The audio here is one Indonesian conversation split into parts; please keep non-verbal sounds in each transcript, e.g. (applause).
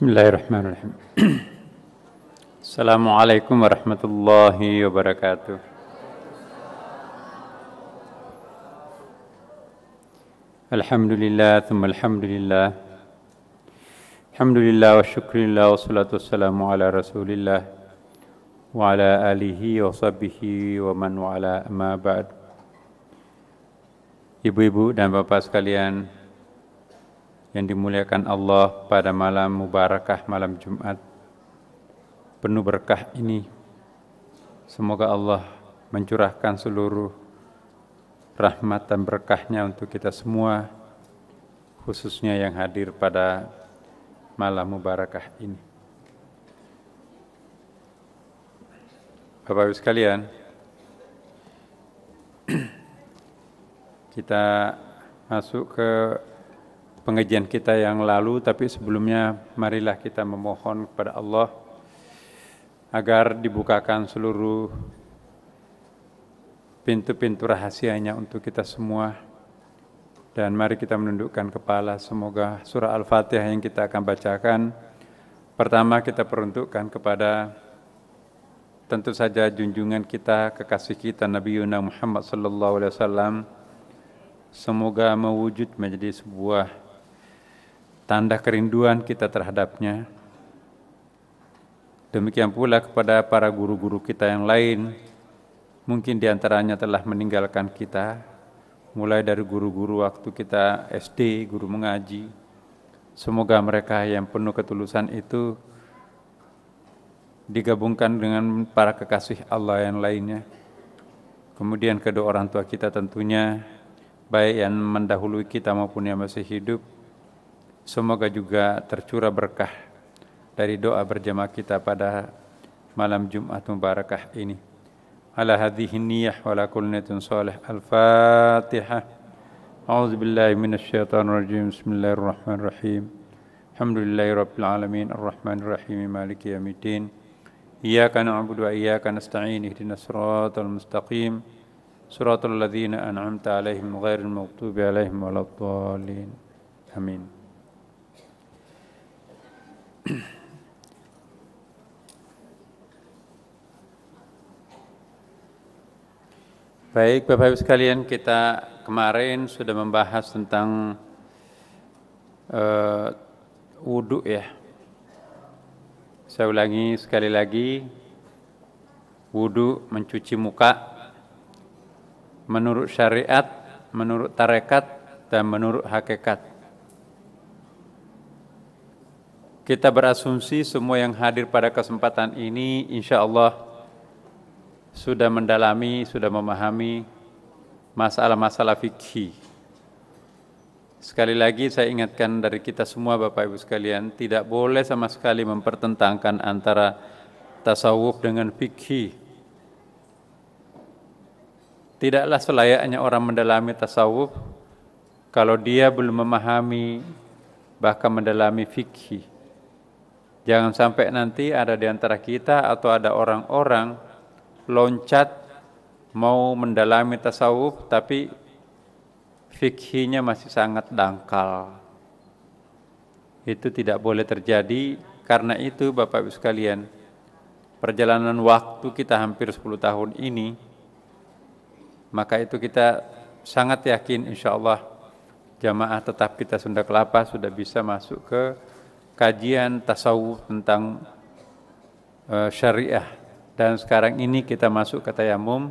بسم الله الرحمن الرحيم (clears throat) السلام عليكم ورحمة الله وبركاته الحمد لله ثم الحمد لله الحمد لله والشكر لله والصلاة والسلام على رسول الله وعلى آله وصحبه ومن وعلى ما بعد Ibu-ibu dan bapak sekalian, yang dimuliakan Allah pada malam mubarakah malam Jumat penuh berkah ini semoga Allah mencurahkan seluruh rahmat dan berkahnya untuk kita semua khususnya yang hadir pada malam mubarakah ini Bapak-Ibu sekalian (clears throat) kita masuk ke pengajian kita yang lalu, tapi sebelumnya marilah kita memohon kepada Allah agar dibukakan seluruh pintu-pintu rahasianya untuk kita semua. Dan mari kita menundukkan kepala, semoga surah Al-Fatihah yang kita akan bacakan, pertama kita peruntukkan kepada tentu saja junjungan kita, kekasih kita Nabi Yunus Muhammad sallallahu alaihi wasallam semoga mewujud menjadi sebuah tanda kerinduan kita terhadapnya. Demikian pula kepada para guru-guru kita yang lain, mungkin diantaranya telah meninggalkan kita, mulai dari guru-guru waktu kita SD, guru mengaji. Semoga mereka yang penuh ketulusan itu digabungkan dengan para kekasih Allah yang lainnya. Kemudian kedua orang tua kita tentunya, baik yang mendahului kita maupun yang masih hidup, Semoga juga tercurah berkah dari doa berjamaah kita pada malam Jumat Mubarakah ini. Ala hadhihi niyah wa la kulnatin salih. Al-Fatihah. A'udzu billahi minasy syaithanir rajim. Bismillahirrahmanirrahim. Alhamdulillahi rabbil alamin arrahmanir rahim maliki yaumiddin. Iyyaka na'budu wa iyyaka nasta'in. Ihdinas siratal mustaqim. Suratul ladzina an'amta 'alaihim ghairil maghdubi 'alaihim waladdallin. Amin. Baik, Bapak Ibu sekalian, kita kemarin sudah membahas tentang uh, wudhu ya. Saya ulangi sekali lagi, wudhu mencuci muka menurut syariat, menurut tarekat, dan menurut hakikat. Kita berasumsi semua yang hadir pada kesempatan ini insya Allah sudah mendalami, sudah memahami masalah-masalah fikih. Sekali lagi saya ingatkan dari kita semua Bapak Ibu sekalian, tidak boleh sama sekali mempertentangkan antara tasawuf dengan fikih. Tidaklah selayaknya orang mendalami tasawuf kalau dia belum memahami bahkan mendalami fikih. Jangan sampai nanti ada di antara kita atau ada orang-orang loncat mau mendalami tasawuf tapi fikihnya masih sangat dangkal. Itu tidak boleh terjadi karena itu Bapak Ibu sekalian perjalanan waktu kita hampir 10 tahun ini maka itu kita sangat yakin insya Allah jamaah tetap kita Sunda Kelapa sudah bisa masuk ke kajian tasawuf tentang uh, syariah dan sekarang ini kita masuk ke tayamum.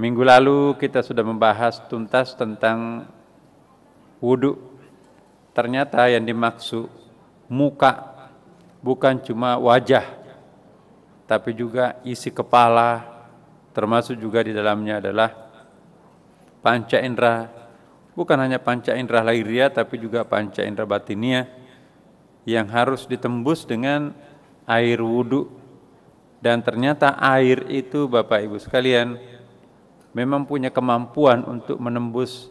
Minggu lalu kita sudah membahas tuntas tentang wudhu. Ternyata yang dimaksud muka bukan cuma wajah tapi juga isi kepala termasuk juga di dalamnya adalah panca indera bukan hanya panca indera lahiriah tapi juga panca indera batiniah yang harus ditembus dengan air wudhu. Dan ternyata air itu Bapak Ibu sekalian memang punya kemampuan untuk menembus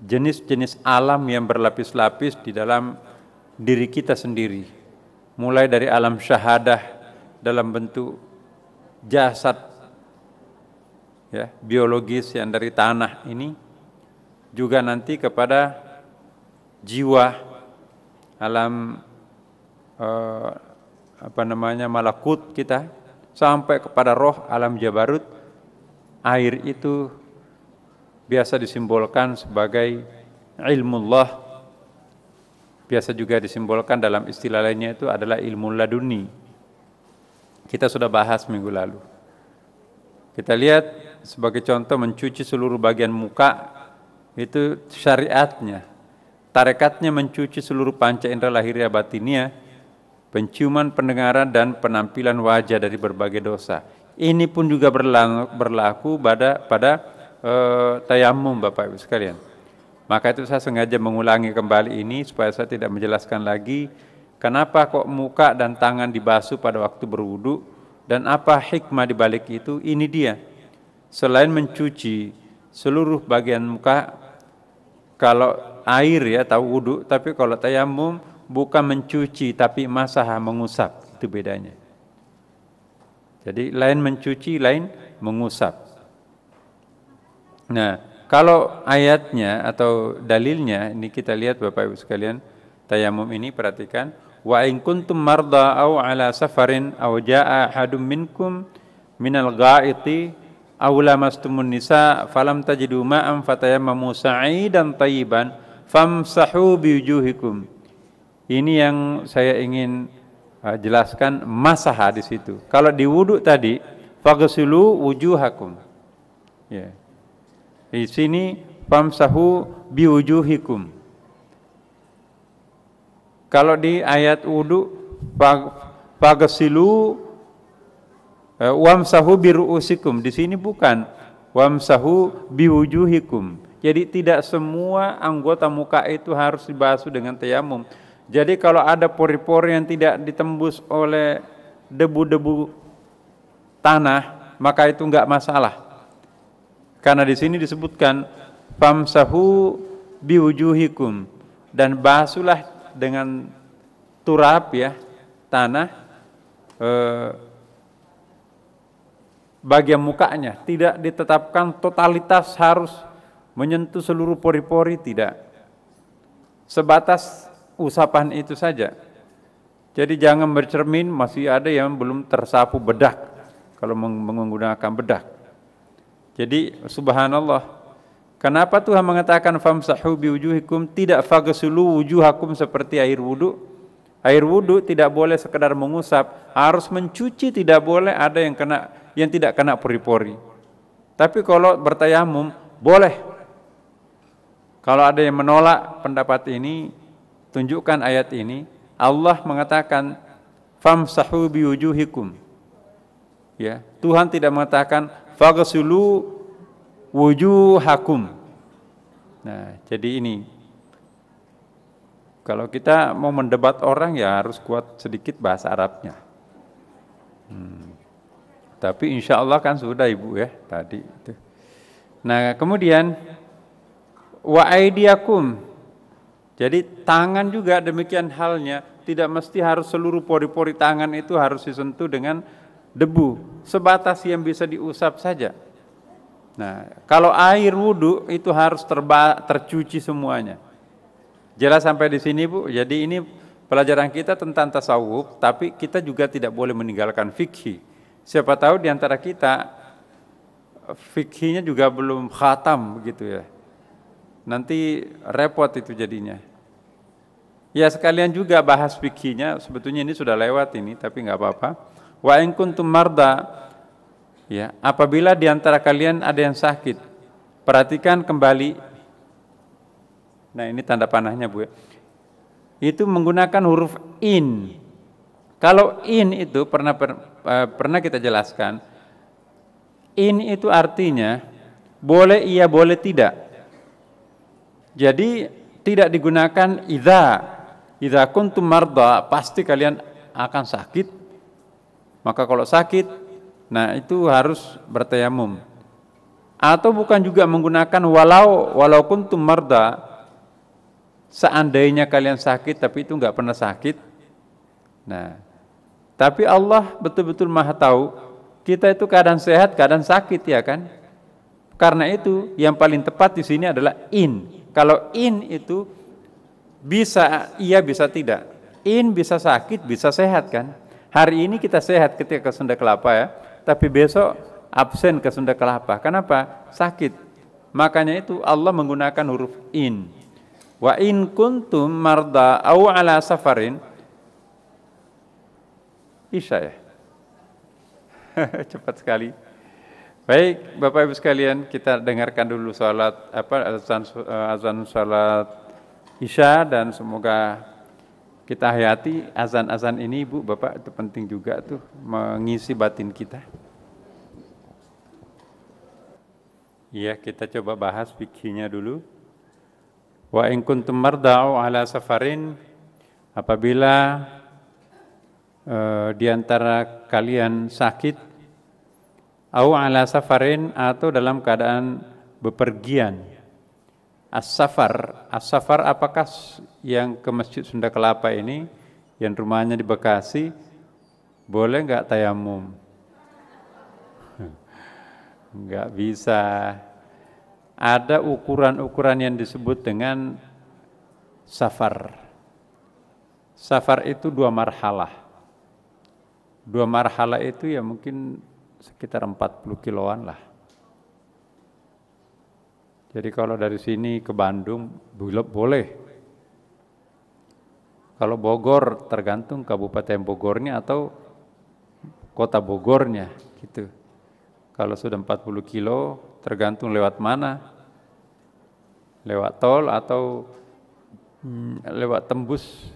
jenis-jenis alam yang berlapis-lapis di dalam diri kita sendiri. Mulai dari alam syahadah dalam bentuk jasad ya, biologis yang dari tanah ini juga nanti kepada jiwa alam eh, apa namanya malakut kita sampai kepada roh alam jabarut air itu biasa disimbolkan sebagai ilmu Allah biasa juga disimbolkan dalam istilah lainnya itu adalah ilmu laduni kita sudah bahas minggu lalu kita lihat sebagai contoh mencuci seluruh bagian muka itu syariatnya Tarekatnya mencuci seluruh panca indera lahiriah batinia, penciuman pendengaran dan penampilan wajah dari berbagai dosa. Ini pun juga berlaku pada pada uh, eh, tayamum Bapak Ibu sekalian. Maka itu saya sengaja mengulangi kembali ini supaya saya tidak menjelaskan lagi kenapa kok muka dan tangan dibasuh pada waktu berwudu dan apa hikmah dibalik itu. Ini dia. Selain mencuci seluruh bagian muka, kalau air ya tahu wudhu, tapi kalau tayamum bukan mencuci tapi masah mengusap itu bedanya. Jadi lain mencuci, lain mengusap. Nah, kalau ayatnya atau dalilnya ini kita lihat Bapak Ibu sekalian, tayamum ini perhatikan wa in kuntum marda au ala safarin au jaa ahadum minkum minal ghaiti awlamastumun nisa falam tajidu ma'an fatayammamu sa'idan tayiban famsahu biwujuhikum. Ini yang saya ingin uh, jelaskan masah di situ. Kalau di wudhu tadi faghsilu wujuhakum. Ya. Di sini famsahu biwujuhikum. Kalau di ayat wudhu faghsilu Eh, wamsahu biruusikum. Di sini bukan wamsahu biwujuhikum. Jadi tidak semua anggota muka itu harus dibasuh dengan tayamum. Jadi kalau ada pori-pori yang tidak ditembus oleh debu-debu tanah, maka itu enggak masalah. Karena di sini disebutkan famsahu biwujuhikum dan basuhlah dengan turap ya tanah eh, bagian mukanya, tidak ditetapkan totalitas harus menyentuh seluruh pori-pori, tidak. Sebatas usapan itu saja. Jadi jangan bercermin, masih ada yang belum tersapu bedak, kalau menggunakan bedak. Jadi subhanallah, Kenapa Tuhan mengatakan famsahu biwujuhikum tidak faghsulu wujuhakum seperti air wudhu? Air wudhu tidak boleh sekedar mengusap, harus mencuci, tidak boleh ada yang kena yang tidak kena pori-pori. Tapi kalau bertayamum boleh. Kalau ada yang menolak pendapat ini, tunjukkan ayat ini. Allah mengatakan famsahu biwujuhikum. Ya, Tuhan tidak mengatakan faghsulu wujuhakum. Nah, jadi ini kalau kita mau mendebat orang ya harus kuat sedikit bahasa Arabnya. Hmm. Tapi insya Allah kan sudah ibu ya tadi itu. Nah kemudian wa aidiakum. Jadi tangan juga demikian halnya. Tidak mesti harus seluruh pori-pori tangan itu harus disentuh dengan debu. Sebatas yang bisa diusap saja. Nah, kalau air wudhu itu harus terba, tercuci semuanya. Jelas sampai di sini Bu. Jadi ini pelajaran kita tentang tasawuf, tapi kita juga tidak boleh meninggalkan fikih. Siapa tahu di antara kita fikihnya juga belum khatam begitu ya. Nanti repot itu jadinya. Ya sekalian juga bahas fikihnya, sebetulnya ini sudah lewat ini, tapi nggak apa-apa. Wa in kuntum marda, ya, apabila di antara kalian ada yang sakit, perhatikan kembali. Nah ini tanda panahnya Bu ya. Itu menggunakan huruf in. Kalau in itu pernah per, uh, pernah kita jelaskan, in itu artinya boleh iya boleh tidak. Jadi tidak digunakan idza. Idza kuntum marda pasti kalian akan sakit. Maka kalau sakit, nah itu harus bertayamum. Atau bukan juga menggunakan walau walau kuntum marda seandainya kalian sakit tapi itu nggak pernah sakit. Nah, tapi Allah betul-betul maha tahu kita itu keadaan sehat, keadaan sakit ya kan? Karena itu yang paling tepat di sini adalah in. Kalau in itu bisa iya bisa tidak. In bisa sakit, bisa sehat kan? Hari ini kita sehat ketika ke Sunda Kelapa ya, tapi besok absen ke Sunda Kelapa. Kenapa? Sakit. Makanya itu Allah menggunakan huruf in. Wa in kuntum marda au ala safarin Isya ya? (laughs) Cepat sekali. Baik, Bapak Ibu sekalian, kita dengarkan dulu salat apa azan eh, azan salat Isya dan semoga kita hayati azan-azan ini Bu, Bapak itu penting juga tuh mengisi batin kita. Iya, kita coba bahas fikihnya dulu. Wa in kuntum marda'u ala safarin apabila Eh, di antara kalian sakit au ala safarin atau dalam keadaan bepergian as-safar as-safar apakah yang ke Masjid Sunda Kelapa ini yang rumahnya di Bekasi boleh nggak tayamum (laughs) nggak bisa ada ukuran-ukuran yang disebut dengan safar safar itu dua marhalah dua marhala itu ya mungkin sekitar 40 kiloan lah. Jadi kalau dari sini ke Bandung boleh. Kalau Bogor tergantung kabupaten Bogornya atau kota Bogornya gitu. Kalau sudah 40 kilo tergantung lewat mana. Lewat tol atau hmm, lewat tembus.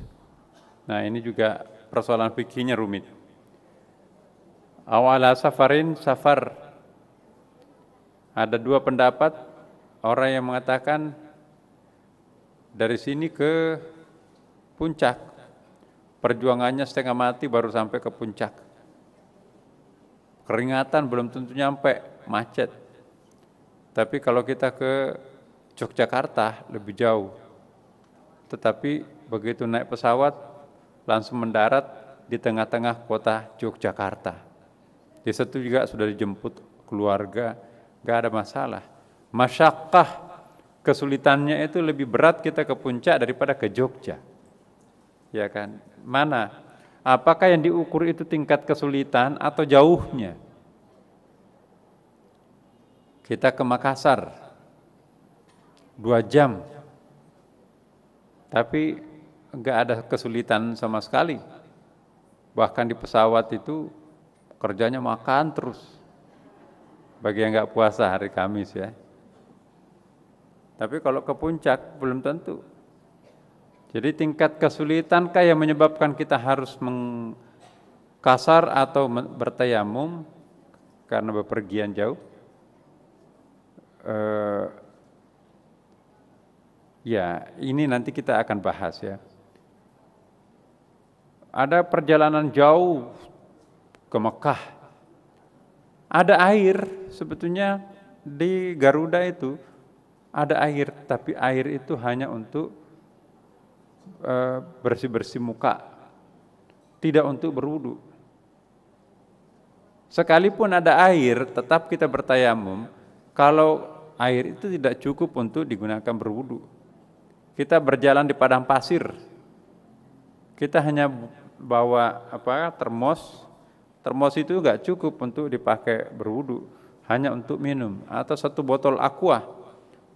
Nah, ini juga persoalan fikihnya rumit awala safarin safar. Ada dua pendapat, orang yang mengatakan dari sini ke puncak, perjuangannya setengah mati baru sampai ke puncak. Keringatan belum tentu nyampe, macet. Tapi kalau kita ke Yogyakarta lebih jauh. Tetapi begitu naik pesawat langsung mendarat di tengah-tengah kota Yogyakarta. Di situ juga sudah dijemput keluarga, nggak ada masalah. Masyarakat kesulitannya itu lebih berat kita ke puncak daripada ke Jogja. Ya kan? Mana? Apakah yang diukur itu tingkat kesulitan atau jauhnya? Kita ke Makassar dua jam, tapi nggak ada kesulitan sama sekali. Bahkan di pesawat itu kerjanya makan terus. Bagi yang nggak puasa hari Kamis ya. Tapi kalau ke puncak belum tentu. Jadi tingkat kesulitan kah yang menyebabkan kita harus mengkasar atau bertayamum karena bepergian jauh? E, ya, ini nanti kita akan bahas ya. Ada perjalanan jauh ke Mekah. Ada air sebetulnya di Garuda itu ada air, tapi air itu hanya untuk eh, bersih-bersih muka, tidak untuk berwudu. Sekalipun ada air, tetap kita bertayamum kalau air itu tidak cukup untuk digunakan berwudu. Kita berjalan di padang pasir. Kita hanya bawa apa? termos Termos itu enggak cukup untuk dipakai berwudu, hanya untuk minum atau satu botol aqua.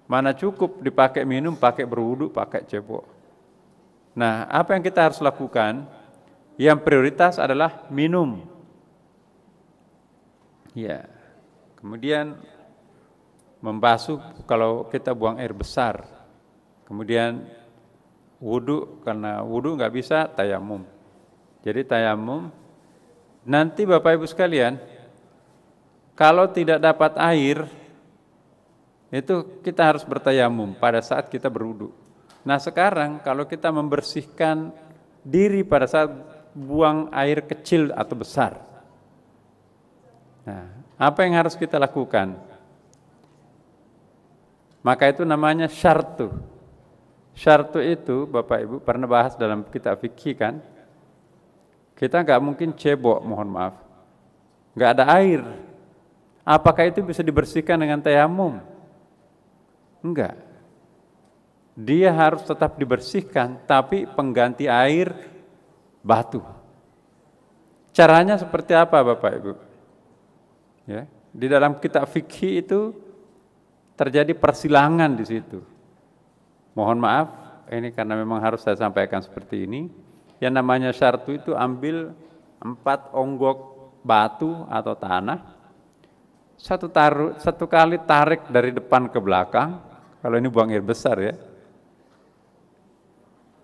Mana cukup dipakai minum, pakai berwudu, pakai cebok. Nah, apa yang kita harus lakukan? Yang prioritas adalah minum. Ya. Kemudian membasuh kalau kita buang air besar. Kemudian wudhu karena wudhu nggak bisa tayamum. Jadi tayamum Nanti Bapak Ibu sekalian, kalau tidak dapat air, itu kita harus bertayamum pada saat kita berwudu. Nah sekarang kalau kita membersihkan diri pada saat buang air kecil atau besar, nah, apa yang harus kita lakukan? Maka itu namanya syartu. Syartu itu Bapak Ibu pernah bahas dalam kitab fikih kan? Kita nggak mungkin cebok, mohon maaf. Nggak ada air. Apakah itu bisa dibersihkan dengan tayamum? Enggak. Dia harus tetap dibersihkan, tapi pengganti air batu. Caranya seperti apa, Bapak Ibu? Ya, di dalam kitab fikih itu terjadi persilangan di situ. Mohon maaf, ini karena memang harus saya sampaikan seperti ini. Yang namanya sartu itu ambil empat onggok batu atau tanah, satu taruh satu kali tarik dari depan ke belakang kalau ini buang air besar ya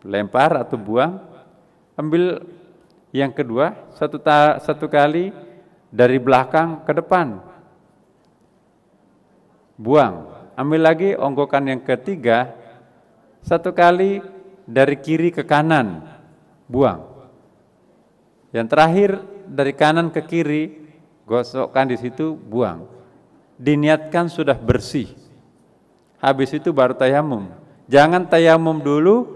lempar atau buang ambil yang kedua satu ta, satu kali dari belakang ke depan buang ambil lagi onggokan yang ketiga satu kali dari kiri ke kanan buang. Yang terakhir dari kanan ke kiri, gosokkan di situ, buang. Diniatkan sudah bersih. Habis itu baru tayamum. Jangan tayamum dulu,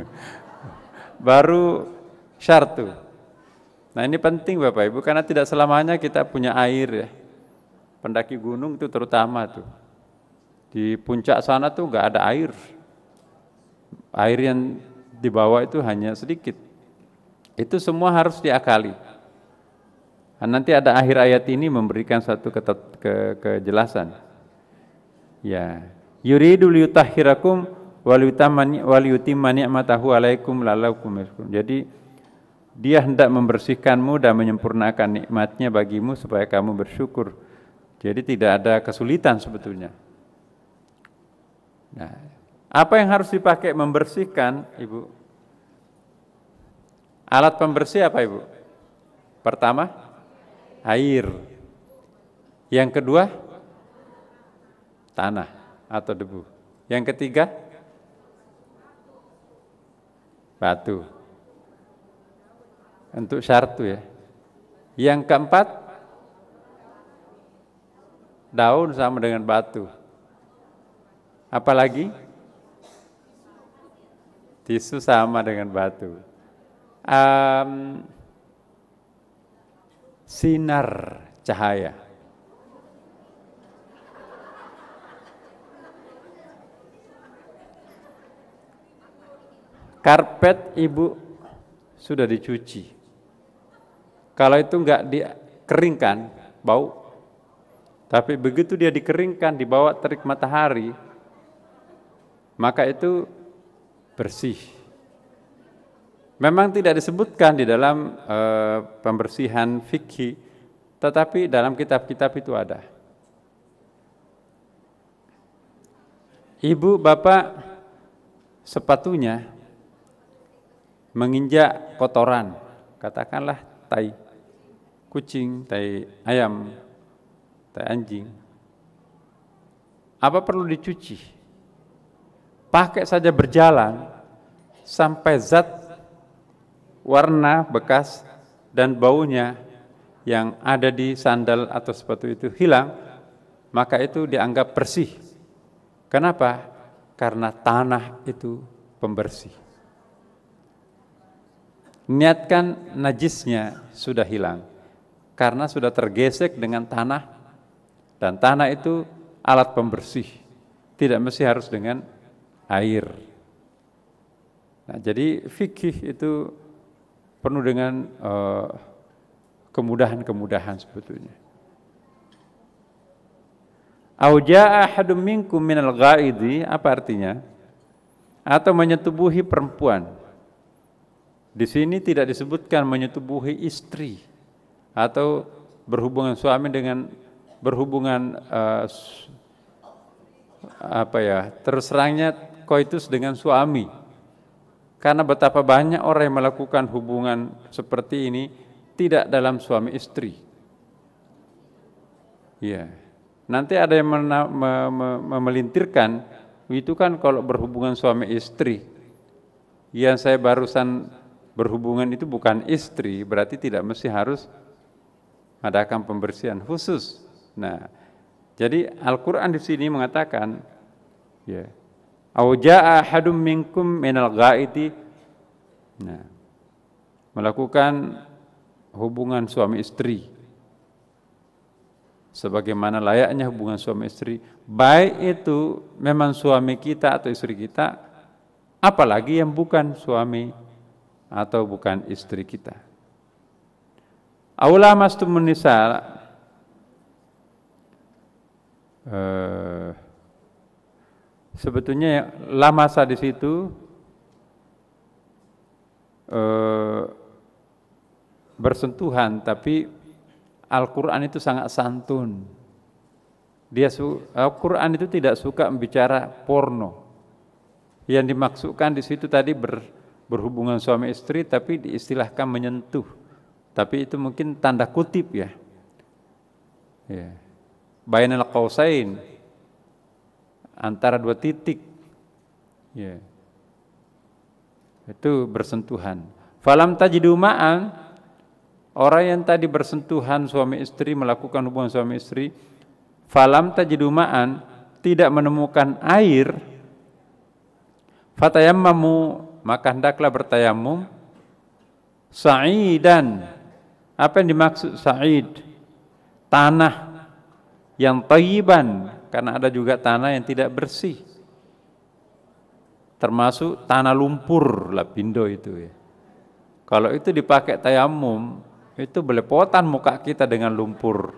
(laughs) baru syartu. Nah ini penting Bapak Ibu karena tidak selamanya kita punya air ya. Pendaki gunung itu terutama tuh. Di puncak sana tuh nggak ada air. Air yang di bawah itu hanya sedikit. Itu semua harus diakali. Dan nah, nanti ada akhir ayat ini memberikan satu ke, ke, kejelasan. Ya, yuridu liyutahhirakum waliyutimani ni'matahu alaikum lalakum Jadi dia hendak membersihkanmu dan menyempurnakan nikmatnya bagimu supaya kamu bersyukur. Jadi tidak ada kesulitan sebetulnya. Nah, apa yang harus dipakai membersihkan, Ibu? Alat pembersih apa, Ibu? Pertama, air. Yang kedua, tanah atau debu. Yang ketiga, batu. Untuk syartu ya. Yang keempat, daun sama dengan batu. Apalagi? Tisu sama dengan batu. Um, sinar cahaya. Karpet ibu sudah dicuci. Kalau itu enggak dikeringkan, bau. Tapi begitu dia dikeringkan, dibawa terik matahari, maka itu bersih. Memang tidak disebutkan di dalam e, pembersihan fikih, tetapi dalam kitab-kitab itu ada. Ibu, bapak, sepatunya menginjak kotoran, katakanlah tai kucing, tai ayam, tai anjing. Apa perlu dicuci? pakai saja berjalan sampai zat warna bekas dan baunya yang ada di sandal atau sepatu itu hilang, maka itu dianggap bersih. Kenapa? Karena tanah itu pembersih. Niatkan najisnya sudah hilang karena sudah tergesek dengan tanah dan tanah itu alat pembersih. Tidak mesti harus dengan air. Nah, jadi fikih itu penuh dengan eh, kemudahan-kemudahan sebetulnya. Auja'a ahadum minkum minal ghaidi, apa artinya? Atau menyetubuhi perempuan. Di sini tidak disebutkan menyetubuhi istri atau berhubungan suami dengan berhubungan uh, apa ya terserangnya koitus dengan suami. Karena betapa banyak orang yang melakukan hubungan seperti ini tidak dalam suami istri. Ya. Nanti ada yang mena- me- me- melintirkan itu kan kalau berhubungan suami istri. Yang saya barusan berhubungan itu bukan istri, berarti tidak mesti harus adakan pembersihan khusus. Nah, jadi Al-Qur'an di sini mengatakan ya, yeah Aujaa hadum minkum minal ghaiti. Nah, melakukan hubungan suami istri sebagaimana layaknya hubungan suami istri baik itu memang suami kita atau istri kita apalagi yang bukan suami atau bukan istri kita aula mastumun nisa eh, sebetulnya lama ya, lamasa di situ eh, bersentuhan, tapi Al-Quran itu sangat santun. Dia Al-Quran itu tidak suka membicara porno. Yang dimaksudkan di situ tadi ber, berhubungan suami istri, tapi diistilahkan menyentuh. Tapi itu mungkin tanda kutip ya. ya. Bayanal qausain antara dua titik. Ya. Itu bersentuhan. Falam tajidu ma'an orang yang tadi bersentuhan suami istri melakukan hubungan suami istri falam tajidu ma'an tidak menemukan air fatayammamu maka hendaklah bertayamum sa'idan apa yang dimaksud sa'id tanah yang tayiban, karena ada juga tanah yang tidak bersih. Termasuk tanah lumpur lapindo itu ya. Kalau itu dipakai tayamum, itu belepotan muka kita dengan lumpur.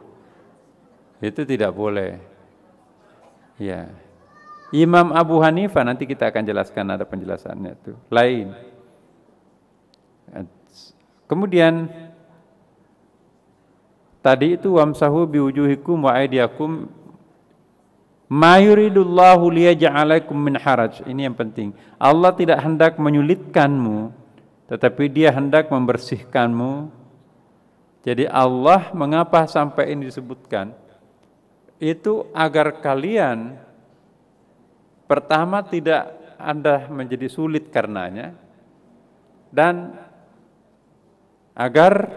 Itu tidak boleh. Ya. Imam Abu Hanifah nanti kita akan jelaskan ada penjelasannya itu. Lain. Kemudian tadi itu wamsahu biwujuhikum wa aidiakum Ma yuridullahu liyaj'alakum min haraj. Ini yang penting. Allah tidak hendak menyulitkanmu, tetapi Dia hendak membersihkanmu. Jadi Allah mengapa sampai ini disebutkan? Itu agar kalian pertama tidak Anda menjadi sulit karenanya dan agar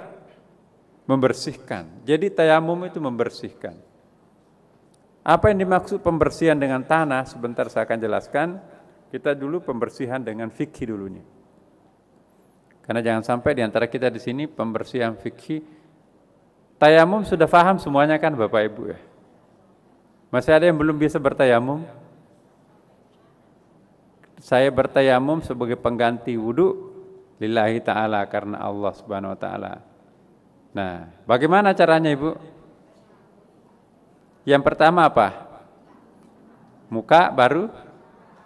membersihkan. Jadi tayamum itu membersihkan. Apa yang dimaksud pembersihan dengan tanah? Sebentar saya akan jelaskan. Kita dulu pembersihan dengan fikih dulunya. Karena jangan sampai di antara kita di sini pembersihan fikih tayamum sudah paham semuanya kan Bapak Ibu ya. Masih ada yang belum bisa bertayamum? Saya bertayamum sebagai pengganti wudhu lillahi ta'ala karena Allah subhanahu wa ta'ala. Nah, bagaimana caranya Ibu? Yang pertama apa? Muka baru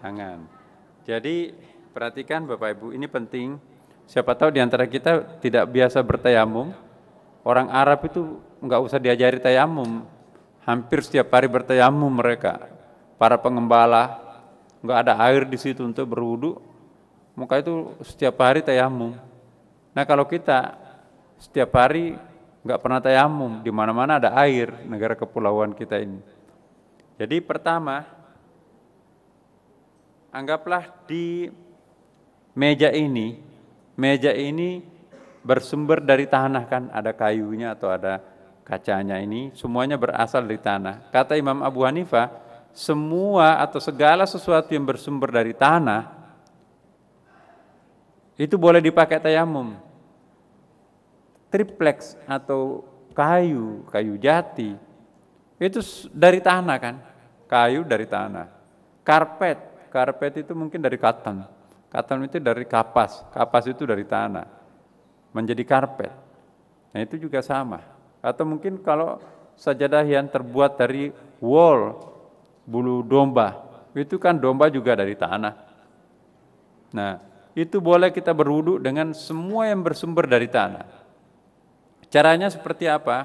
tangan. Jadi perhatikan Bapak Ibu, ini penting. Siapa tahu di antara kita tidak biasa bertayamum. Orang Arab itu nggak usah diajari tayamum. Hampir setiap hari bertayamum mereka. Para pengembala nggak ada air di situ untuk berwudu. Muka itu setiap hari tayamum. Nah kalau kita setiap hari nggak pernah tayamum. Di mana-mana ada air negara kepulauan kita ini. Jadi pertama, anggaplah di meja ini, meja ini bersumber dari tanah kan, ada kayunya atau ada kacanya ini, semuanya berasal dari tanah. Kata Imam Abu Hanifah, semua atau segala sesuatu yang bersumber dari tanah itu boleh dipakai tayamum tripleks atau kayu, kayu jati. Itu dari tanah kan? Kayu dari tanah. Karpet, karpet itu mungkin dari katan. Katan itu dari kapas, kapas itu dari tanah. Menjadi karpet. Nah itu juga sama. Atau mungkin kalau sajadah yang terbuat dari wol, bulu domba. Itu kan domba juga dari tanah. Nah, itu boleh kita berwudu dengan semua yang bersumber dari tanah. Caranya seperti apa?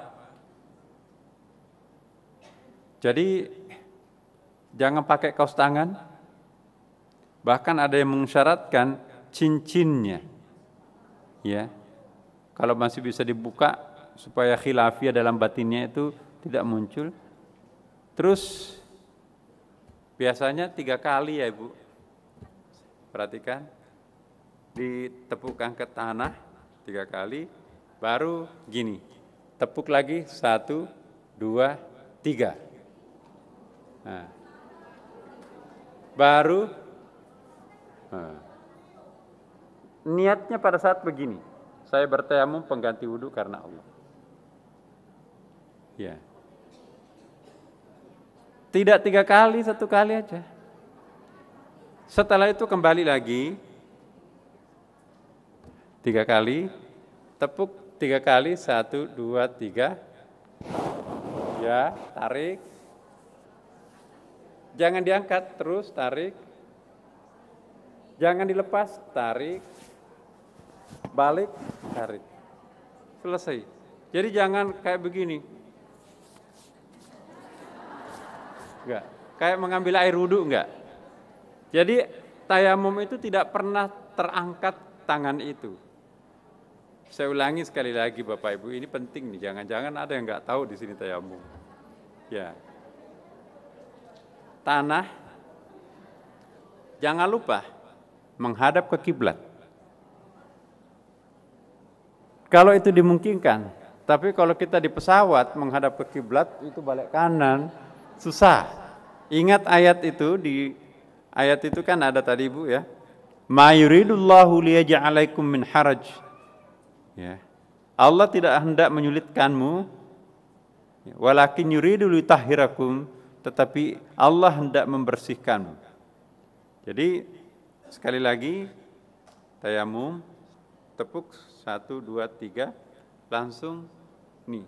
Jadi jangan pakai kaos tangan. Bahkan ada yang mensyaratkan cincinnya. Ya. Kalau masih bisa dibuka supaya khilafiyah dalam batinnya itu tidak muncul. Terus biasanya tiga kali ya Ibu. Perhatikan ditepukkan ke tanah tiga kali, Baru gini, tepuk lagi, satu, dua, tiga. Nah. Baru, nah. niatnya pada saat begini, saya bertayamum pengganti wudhu karena Allah. Ya. Tidak tiga kali, satu kali aja. Setelah itu kembali lagi, tiga kali, tepuk tiga kali, satu, dua, tiga. Ya, tarik. Jangan diangkat, terus tarik. Jangan dilepas, tarik. Balik, tarik. Selesai. Jadi jangan kayak begini. Enggak. Kayak mengambil air wudhu enggak. Jadi tayamum itu tidak pernah terangkat tangan itu saya ulangi sekali lagi Bapak Ibu, ini penting nih, jangan-jangan ada yang nggak tahu di sini tayamum. Ya. Tanah, jangan lupa menghadap ke kiblat. Kalau itu dimungkinkan, tapi kalau kita di pesawat menghadap ke kiblat itu balik kanan, susah. Ingat ayat itu di ayat itu kan ada tadi Ibu ya. Ma yuridullahu liyaj'alaikum min haraj Ya. Allah tidak hendak menyulitkanmu, ya. walakin yuridu litahhirakum, tetapi Allah hendak membersihkanmu. Jadi sekali lagi tayamum tepuk satu dua tiga langsung nih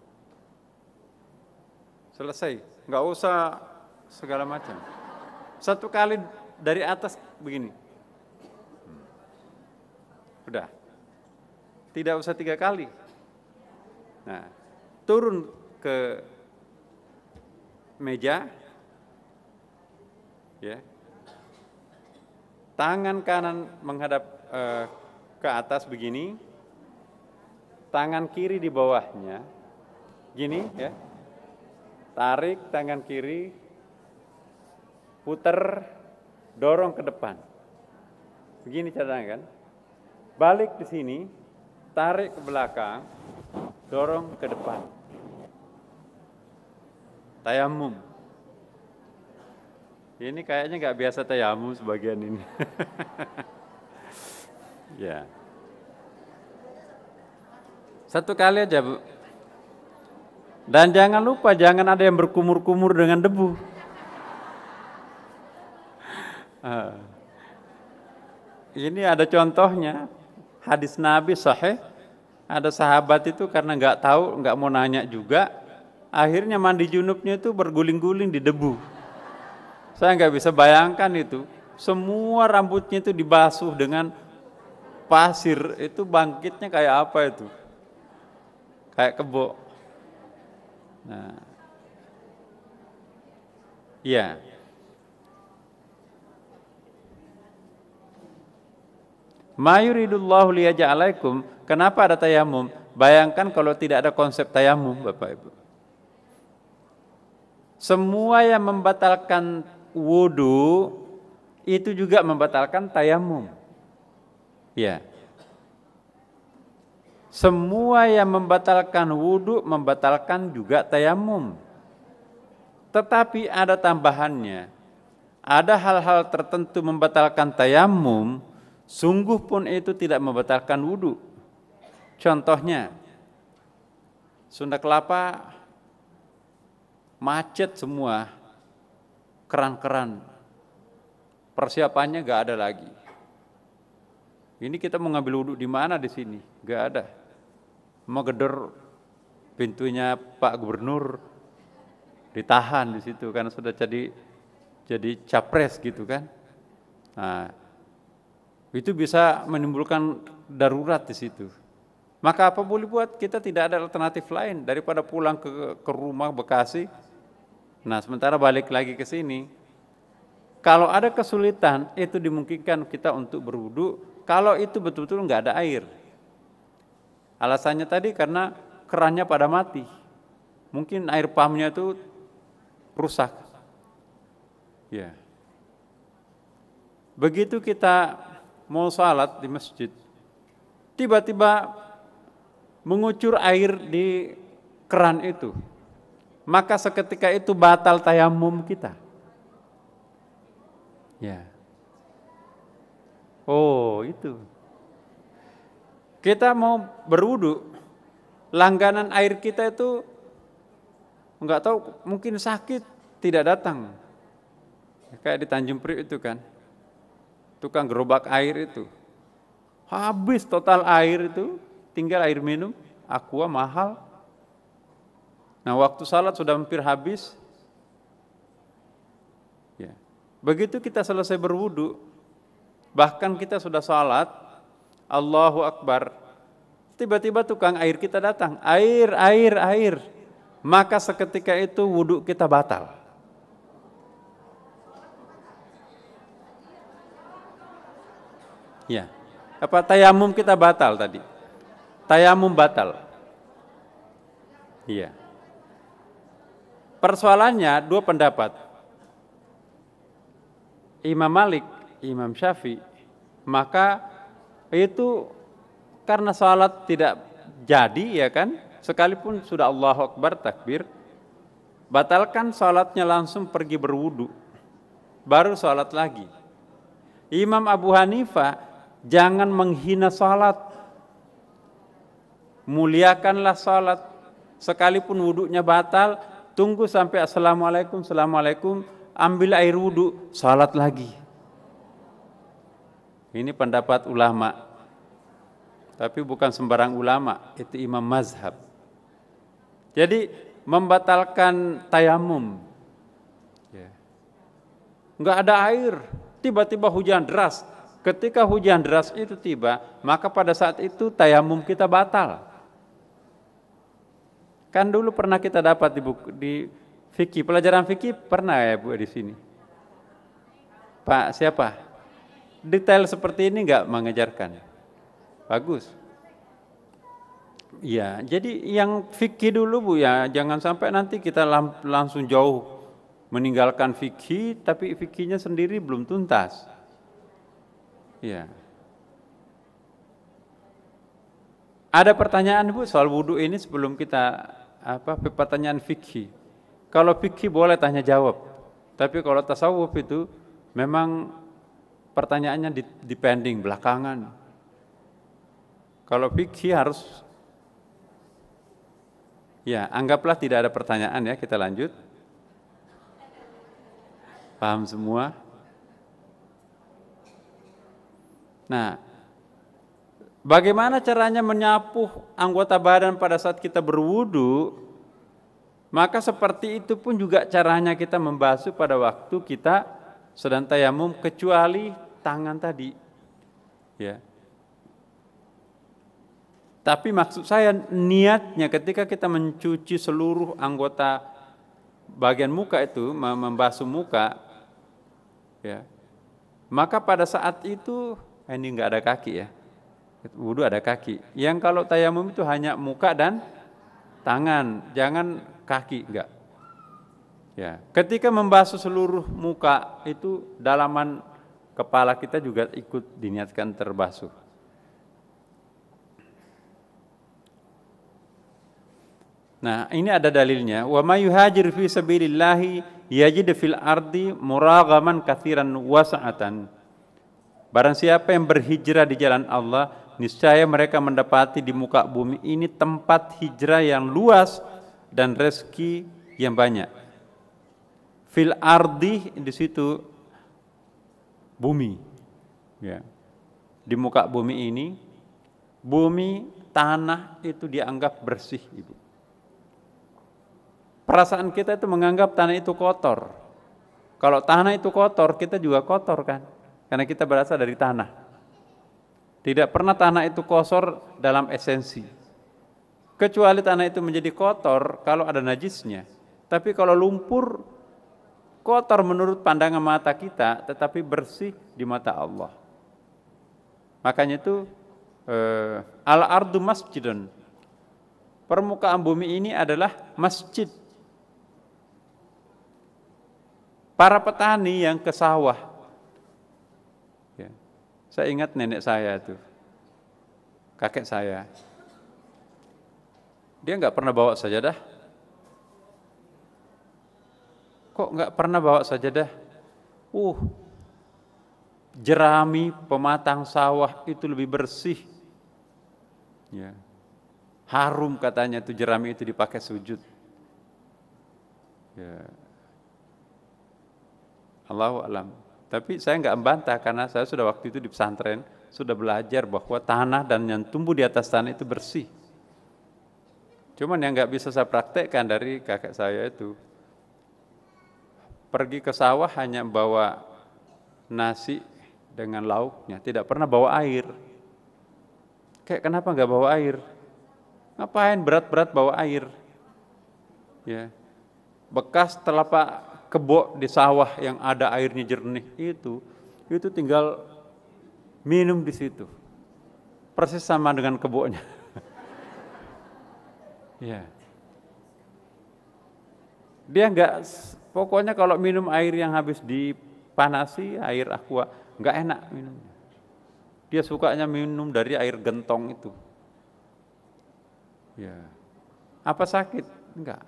selesai nggak usah segala macam satu kali dari atas begini hmm. udah tidak usah tiga kali. Nah, turun ke meja, ya, tangan kanan menghadap eh, ke atas begini, tangan kiri di bawahnya, gini ya, tarik tangan kiri, putar, dorong ke depan. Begini cadangan kan? Balik di sini, tarik ke belakang, dorong ke depan. Tayamum. Ini kayaknya nggak biasa tayamum sebagian ini. (laughs) ya. Satu kali aja, Bu. Dan jangan lupa, jangan ada yang berkumur-kumur dengan debu. (laughs) Ah. ini ada contohnya, hadis Nabi sahih ada sahabat itu karena nggak tahu, nggak mau nanya juga, akhirnya mandi junubnya itu berguling-guling di debu. Saya nggak bisa bayangkan itu. Semua rambutnya itu dibasuh dengan pasir. Itu bangkitnya kayak apa itu? Kayak kebo. Nah. Iya. Mayuridullahu liyaja'alaikum Kenapa ada tayamum? Bayangkan kalau tidak ada konsep tayamum, Bapak Ibu. Semua yang membatalkan wudhu itu juga membatalkan tayamum. Ya. Semua yang membatalkan wudhu membatalkan juga tayamum. Tetapi ada tambahannya. Ada hal-hal tertentu membatalkan tayamum, sungguh pun itu tidak membatalkan wudhu. Contohnya, Sunda Kelapa macet semua keran-keran. Persiapannya nggak ada lagi. Ini kita mau ngambil wudhu di mana di sini? Gak ada. Mau gedor pintunya Pak Gubernur ditahan di situ karena sudah jadi jadi capres gitu kan. Nah, itu bisa menimbulkan darurat di situ. Maka apa boleh buat? Kita tidak ada alternatif lain daripada pulang ke, ke rumah Bekasi. Nah, sementara balik lagi ke sini. Kalau ada kesulitan, itu dimungkinkan kita untuk berwudu. Kalau itu betul-betul nggak ada air. Alasannya tadi karena kerannya pada mati. Mungkin air pamnya itu rusak. Ya. Begitu kita mau salat di masjid, tiba-tiba mengucur air di keran itu, maka seketika itu batal tayamum kita. Ya. Oh, itu. Kita mau berwudu, langganan air kita itu enggak tahu mungkin sakit tidak datang. Kayak di Tanjung Priok itu kan. Tukang gerobak air itu. Habis total air itu tinggal air minum, aqua mahal. Nah waktu salat sudah hampir habis. Ya. Begitu kita selesai berwudu, bahkan kita sudah salat, Allahu Akbar, tiba-tiba tukang air kita datang, air, air, air. Maka seketika itu wudhu kita batal. Ya. Apa tayamum kita batal tadi? tayamum batal. Iya. Persoalannya dua pendapat. Imam Malik, Imam Syafi'i, maka itu karena salat tidak jadi ya kan, sekalipun sudah Allahu Akbar takbir, batalkan salatnya langsung pergi berwudu, baru salat lagi. Imam Abu Hanifah jangan menghina salat muliakanlah salat sekalipun wuduknya batal tunggu sampai assalamualaikum assalamualaikum ambil air wudhu salat lagi ini pendapat ulama tapi bukan sembarang ulama itu imam mazhab jadi membatalkan tayamum ya. nggak ada air tiba-tiba hujan deras ketika hujan deras itu tiba maka pada saat itu tayamum kita batal Kan dulu pernah kita dapat di, buku, di fikih, pelajaran fikih pernah ya Bu di sini. Pak siapa? Detail seperti ini nggak mengejarkan. Bagus. Iya, jadi yang fikih dulu Bu ya, jangan sampai nanti kita langsung jauh meninggalkan fikih tapi fikihnya sendiri belum tuntas. Iya. Ada pertanyaan Bu soal wudhu ini sebelum kita apa pertanyaan fikih. Kalau fikih boleh tanya jawab, tapi kalau tasawuf itu memang pertanyaannya di, depending belakangan. Kalau fikih harus Ya, anggaplah tidak ada pertanyaan ya, kita lanjut. Paham semua? Nah, Bagaimana caranya menyapu anggota badan pada saat kita berwudu? Maka seperti itu pun juga caranya kita membasuh pada waktu kita sedang tayamum kecuali tangan tadi. Ya. Tapi maksud saya niatnya ketika kita mencuci seluruh anggota bagian muka itu membasuh muka ya. Maka pada saat itu ini enggak ada kaki ya Wudhu ada kaki. Yang kalau tayamum itu hanya muka dan tangan, jangan kaki, enggak. Ya, ketika membasuh seluruh muka itu dalaman kepala kita juga ikut diniatkan terbasuh. Nah, ini ada dalilnya. Wa may yuhajir fi sabilillah yajid fil ardi muragaman katsiran wasa'atan. Barang siapa yang berhijrah di jalan Allah, Niscaya mereka mendapati di muka bumi ini tempat hijrah yang luas dan rezeki yang banyak. Fil ardi di situ bumi. Ya. Di muka bumi ini bumi tanah itu dianggap bersih, Ibu. Perasaan kita itu menganggap tanah itu kotor. Kalau tanah itu kotor, kita juga kotor kan? Karena kita berasal dari tanah. Tidak pernah tanah itu kosor dalam esensi. Kecuali tanah itu menjadi kotor kalau ada najisnya. Tapi kalau lumpur kotor menurut pandangan mata kita tetapi bersih di mata Allah. Makanya itu eh, al ardu masjidun. Permukaan bumi ini adalah masjid. Para petani yang ke sawah saya ingat nenek saya itu, kakek saya. Dia nggak pernah bawa sajadah. Kok nggak pernah bawa sajadah? Uh, jerami pematang sawah itu lebih bersih. Ya. Harum katanya itu jerami itu dipakai sujud. Ya. Allahu alam. Tapi saya nggak membantah karena saya sudah waktu itu di pesantren sudah belajar bahwa tanah dan yang tumbuh di atas tanah itu bersih. Cuman yang nggak bisa saya praktekkan dari kakek saya itu pergi ke sawah hanya bawa nasi dengan lauknya, tidak pernah bawa air. Kayak kenapa nggak bawa air? Ngapain berat-berat bawa air? Ya, bekas telapak kebok di sawah yang ada airnya jernih itu, itu tinggal minum di situ. Persis sama dengan keboknya. (laughs) ya. Dia nggak, pokoknya kalau minum air yang habis dipanasi, air aqua, nggak enak minumnya. Dia sukanya minum dari air gentong itu. Ya. Apa sakit? Enggak.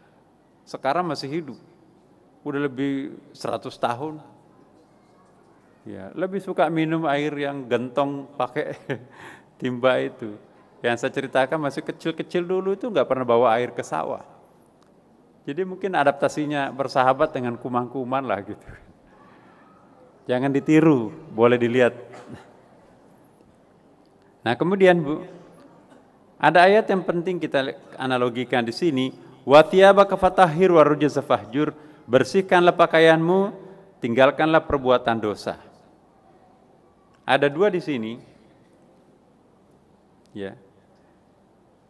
Sekarang masih hidup udah lebih 100 tahun. Ya, lebih suka minum air yang gentong pakai (laughs) timba itu. Yang saya ceritakan masih kecil-kecil dulu itu nggak pernah bawa air ke sawah. Jadi mungkin adaptasinya bersahabat dengan kuman-kuman lah gitu. Jangan ditiru, boleh dilihat. Nah kemudian Bu, ada ayat yang penting kita analogikan di sini. watiaba kafatahir warujazafahjur bersihkanlah pakaianmu, tinggalkanlah perbuatan dosa. Ada dua di sini. Ya.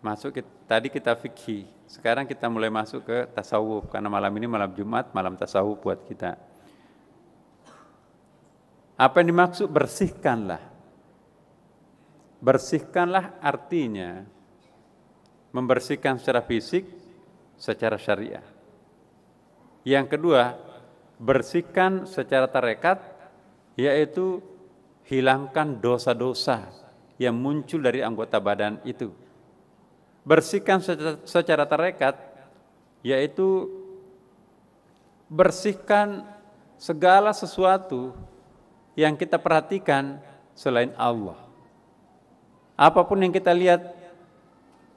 Masuk kita, tadi kita fikih, sekarang kita mulai masuk ke tasawuf karena malam ini malam Jumat, malam tasawuf buat kita. Apa yang dimaksud bersihkanlah? Bersihkanlah artinya membersihkan secara fisik, secara syariah yang kedua, bersihkan secara tarekat yaitu hilangkan dosa-dosa yang muncul dari anggota badan itu. Bersihkan secara, tarekat yaitu bersihkan segala sesuatu yang kita perhatikan selain Allah. Apapun yang kita lihat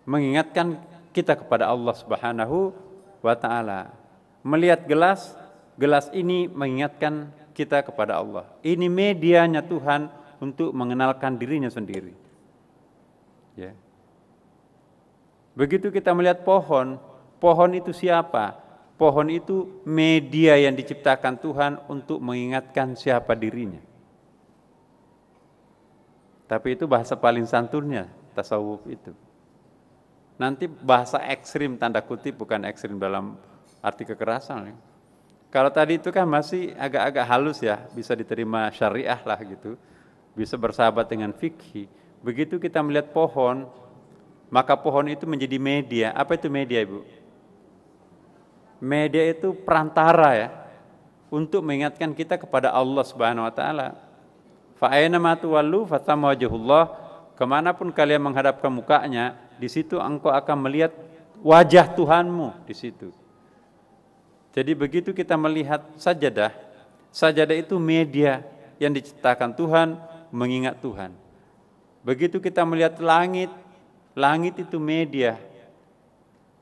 mengingatkan kita kepada Allah Subhanahu wa taala melihat gelas, gelas ini mengingatkan kita kepada Allah. Ini medianya Tuhan untuk mengenalkan dirinya sendiri. Ya. Begitu kita melihat pohon, pohon itu siapa? Pohon itu media yang diciptakan Tuhan untuk mengingatkan siapa dirinya. Tapi itu bahasa paling santurnya tasawuf itu. Nanti bahasa ekstrim tanda kutip bukan ekstrim dalam arti kekerasan. Ya. Kalau tadi itu kan masih agak-agak halus ya, bisa diterima syariah lah gitu, bisa bersahabat dengan fikih. Begitu kita melihat pohon, maka pohon itu menjadi media. Apa itu media, Ibu? Media itu perantara ya, untuk mengingatkan kita kepada Allah Subhanahu wa taala. Fa'ayna matu walu tuwallu Kemanapun kalian menghadapkan mukanya, di situ engkau akan melihat wajah Tuhanmu di situ. Jadi begitu kita melihat sajadah, sajadah itu media yang diciptakan Tuhan mengingat Tuhan. Begitu kita melihat langit, langit itu media.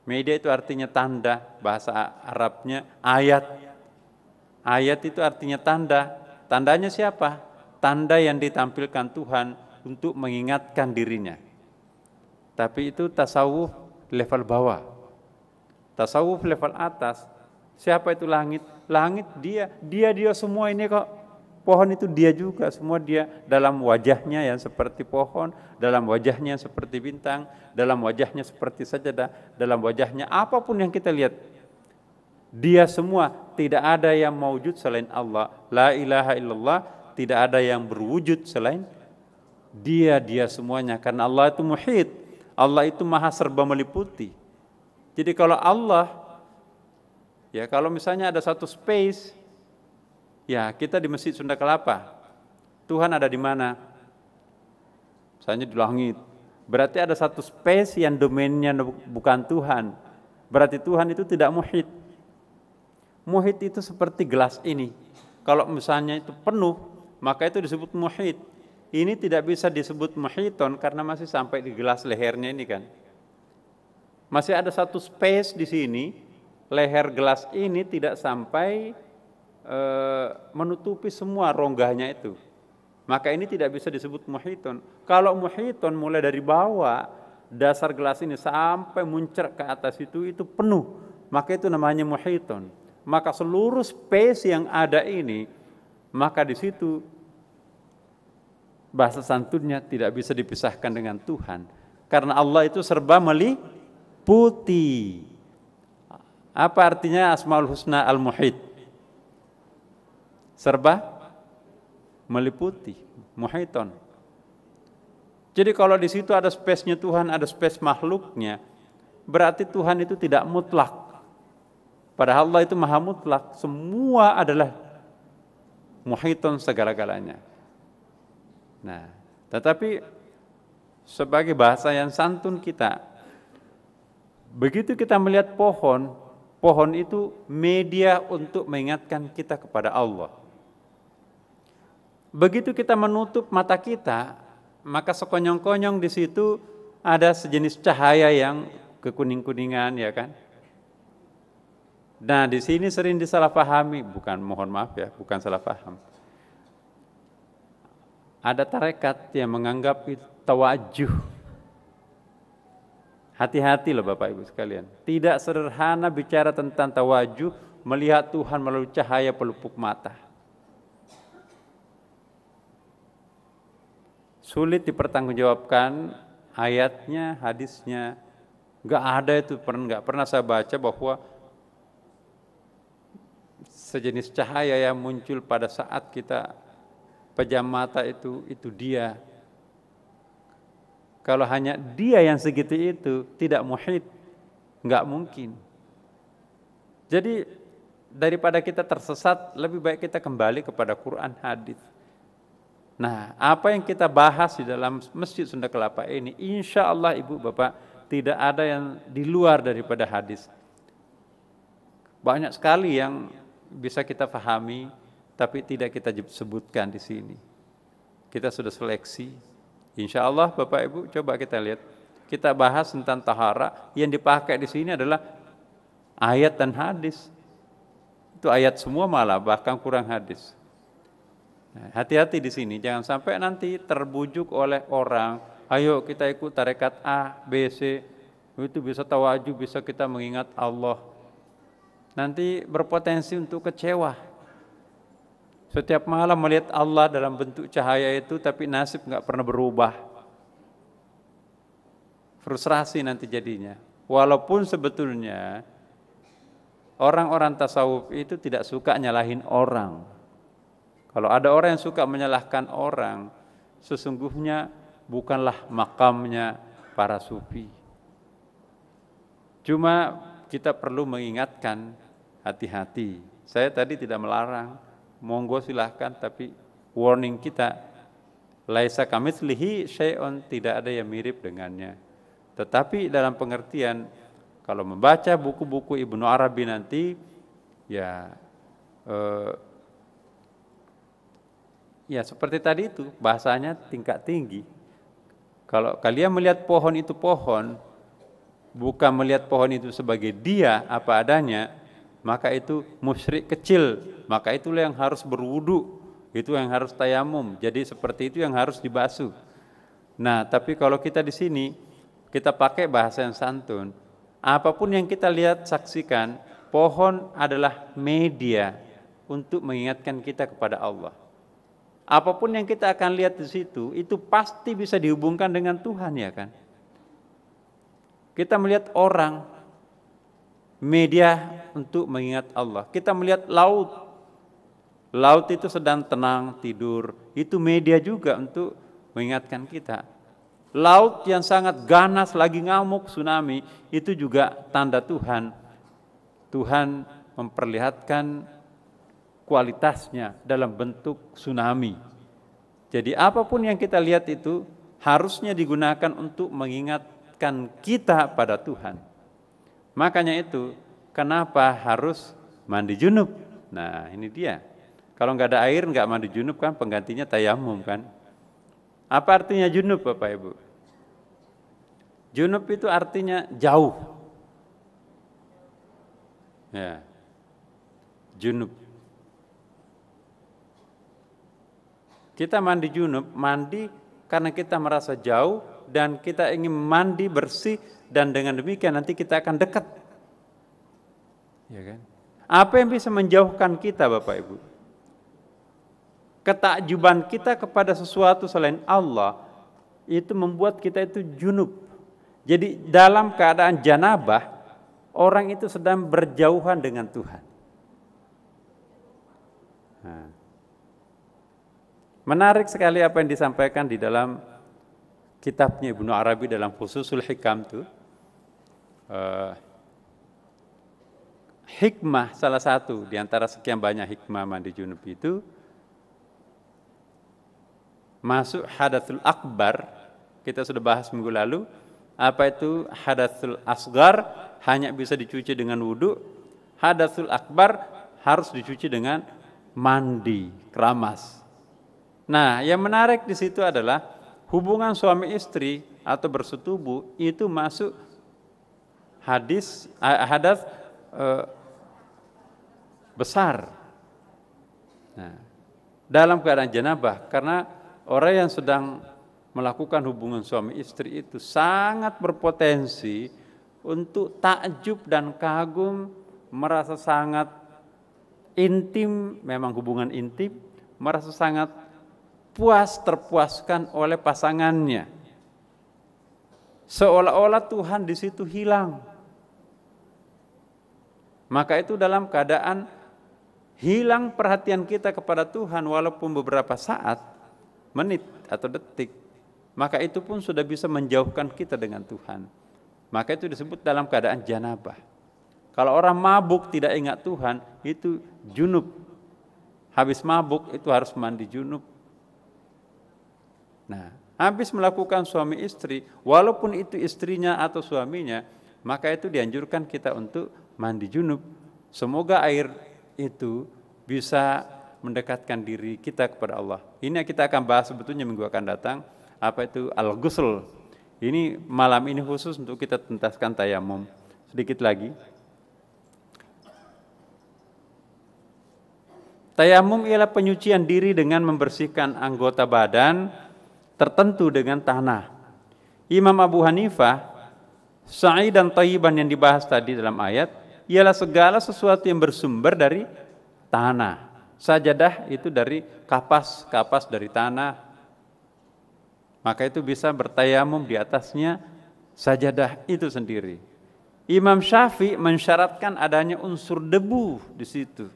Media itu artinya tanda, bahasa Arabnya ayat. Ayat itu artinya tanda. Tandanya siapa? Tanda yang ditampilkan Tuhan untuk mengingatkan dirinya. Tapi itu tasawuf level bawah. Tasawuf level atas Siapa itu langit? Langit dia, dia dia semua ini kok. Pohon itu dia juga, semua dia dalam wajahnya yang seperti pohon, dalam wajahnya yang seperti bintang, dalam wajahnya seperti sajadah, dalam wajahnya apapun yang kita lihat. Dia semua tidak ada yang mewujud selain Allah. La ilaha illallah, tidak ada yang berwujud selain dia dia semuanya karena Allah itu muhit. Allah itu maha serba meliputi. Jadi kalau Allah Ya, kalau misalnya ada satu space, ya kita di Masjid Sunda Kelapa, Tuhan ada di mana? Misalnya di langit. Berarti ada satu space yang domainnya bukan Tuhan. Berarti Tuhan itu tidak muhit. Muhit itu seperti gelas ini. Kalau misalnya itu penuh, maka itu disebut muhit. Ini tidak bisa disebut muhiton karena masih sampai di gelas lehernya ini kan. Masih ada satu space di sini leher gelas ini tidak sampai e, menutupi semua rongganya itu. Maka ini tidak bisa disebut muhiton. Kalau muhiton mulai dari bawah, dasar gelas ini sampai muncrat ke atas itu, itu penuh. Maka itu namanya muhiton. Maka seluruh space yang ada ini, maka di situ bahasa santunnya tidak bisa dipisahkan dengan Tuhan. Karena Allah itu serba meliputi. Apa artinya Asmaul Husna Al-Muhit? Serba meliputi, muhiton. Jadi kalau di situ ada space Tuhan, ada spes makhluknya, berarti Tuhan itu tidak mutlak. Padahal Allah itu maha mutlak, semua adalah muhiton segala-galanya. Nah, tetapi sebagai bahasa yang santun kita, begitu kita melihat pohon, Pohon itu media untuk mengingatkan kita kepada Allah. Begitu kita menutup mata kita, maka sekonyong-konyong di situ ada sejenis cahaya yang kekuning-kuningan ya kan. Nah, di sini sering disalahpahami, bukan mohon maaf ya, bukan salah paham. Ada tarekat yang menganggap itu tawajuh Hati-hati loh Bapak Ibu sekalian. Tidak sederhana bicara tentang tawaju, melihat Tuhan melalui cahaya pelupuk mata. Sulit dipertanggungjawabkan ayatnya, hadisnya. Gak ada itu, pernah, gak pernah saya baca bahwa sejenis cahaya yang muncul pada saat kita pejam mata itu, itu dia kalau hanya dia yang segitu itu tidak muhid, nggak mungkin. Jadi daripada kita tersesat, lebih baik kita kembali kepada Quran hadis. Nah, apa yang kita bahas di dalam Masjid Sunda Kelapa ini, insya Allah Ibu Bapak, tidak ada yang di luar daripada hadis. Banyak sekali yang bisa kita pahami, tapi tidak kita sebutkan di sini. Kita sudah seleksi, Insya Allah Bapak Ibu coba kita lihat. Kita bahas tentang tahara. Yang dipakai di sini adalah ayat dan hadis. Itu ayat semua malah bahkan kurang hadis. Nah, hati-hati di sini, jangan sampai nanti terbujuk oleh orang. Ayo kita ikut tarekat A, B, C. Itu bisa tawaju, bisa kita mengingat Allah. Nanti berpotensi untuk kecewa setiap malam melihat Allah dalam bentuk cahaya itu, tapi nasib nggak pernah berubah. Frustrasi nanti jadinya. Walaupun sebetulnya orang-orang tasawuf itu tidak suka nyalahin orang. Kalau ada orang yang suka menyalahkan orang, sesungguhnya bukanlah makamnya para sufi. Cuma kita perlu mengingatkan hati-hati. Saya tadi tidak melarang, monggo silahkan tapi warning kita laisa kamitslihi syai'un tidak ada yang mirip dengannya tetapi dalam pengertian kalau membaca buku-buku Ibnu Arabi nanti ya eh, ya seperti tadi itu bahasanya tingkat tinggi kalau kalian melihat pohon itu pohon bukan melihat pohon itu sebagai dia apa adanya maka itu musyrik kecil, maka itulah yang harus berwudu, itu yang harus tayamum. Jadi seperti itu yang harus dibasuh. Nah, tapi kalau kita di sini kita pakai bahasa yang santun, apapun yang kita lihat saksikan, pohon adalah media untuk mengingatkan kita kepada Allah. Apapun yang kita akan lihat di situ, itu pasti bisa dihubungkan dengan Tuhan ya kan. Kita melihat orang, media untuk mengingat Allah. Kita melihat laut. Laut itu sedang tenang tidur. Itu media juga untuk mengingatkan kita. Laut yang sangat ganas lagi ngamuk tsunami itu juga tanda Tuhan. Tuhan memperlihatkan kualitasnya dalam bentuk tsunami. Jadi apapun yang kita lihat itu harusnya digunakan untuk mengingatkan kita pada Tuhan. Makanya itu, kenapa harus mandi junub? Nah, ini dia. Kalau nggak ada air, nggak mandi junub kan, penggantinya tayamum kan. Apa artinya junub, Bapak Ibu? Junub itu artinya jauh. Ya. Junub. Kita mandi junub, mandi karena kita merasa jauh dan kita ingin mandi bersih dan dengan demikian nanti kita akan dekat. Ya kan? Apa yang bisa menjauhkan kita Bapak Ibu? Ketakjuban kita kepada sesuatu selain Allah itu membuat kita itu junub. Jadi dalam keadaan janabah orang itu sedang berjauhan dengan Tuhan. Nah. Menarik sekali apa yang disampaikan di dalam kitabnya Ibnu Arabi dalam khususul hikam itu eh, hikmah salah satu di antara sekian banyak hikmah mandi junub itu masuk hadatsul akbar kita sudah bahas minggu lalu apa itu hadatsul asgar hanya bisa dicuci dengan wudhu hadatsul akbar harus dicuci dengan mandi keramas nah yang menarik di situ adalah hubungan suami istri atau bersetubuh itu masuk hadis eh, hadas uh, eh, besar. Nah, dalam keadaan jenabah karena orang yang sedang melakukan hubungan suami istri itu sangat berpotensi untuk takjub dan kagum merasa sangat intim memang hubungan intim merasa sangat puas terpuaskan oleh pasangannya seolah-olah Tuhan di situ hilang maka itu dalam keadaan hilang perhatian kita kepada Tuhan walaupun beberapa saat, menit atau detik, maka itu pun sudah bisa menjauhkan kita dengan Tuhan. Maka itu disebut dalam keadaan janabah. Kalau orang mabuk tidak ingat Tuhan, itu junub. Habis mabuk itu harus mandi junub. Nah, habis melakukan suami istri, walaupun itu istrinya atau suaminya, maka itu dianjurkan kita untuk mandi junub, semoga air itu bisa mendekatkan diri kita kepada Allah. Ini yang kita akan bahas sebetulnya minggu akan datang, apa itu al-ghusl. Ini malam ini khusus untuk kita tuntaskan tayamum. Sedikit lagi. Tayamum ialah penyucian diri dengan membersihkan anggota badan tertentu dengan tanah. Imam Abu Hanifah, sa'i dan tayyiban yang dibahas tadi dalam ayat, ialah segala sesuatu yang bersumber dari tanah. Sajadah itu dari kapas, kapas dari tanah. Maka itu bisa bertayamum di atasnya sajadah itu sendiri. Imam Syafi'i mensyaratkan adanya unsur debu di situ.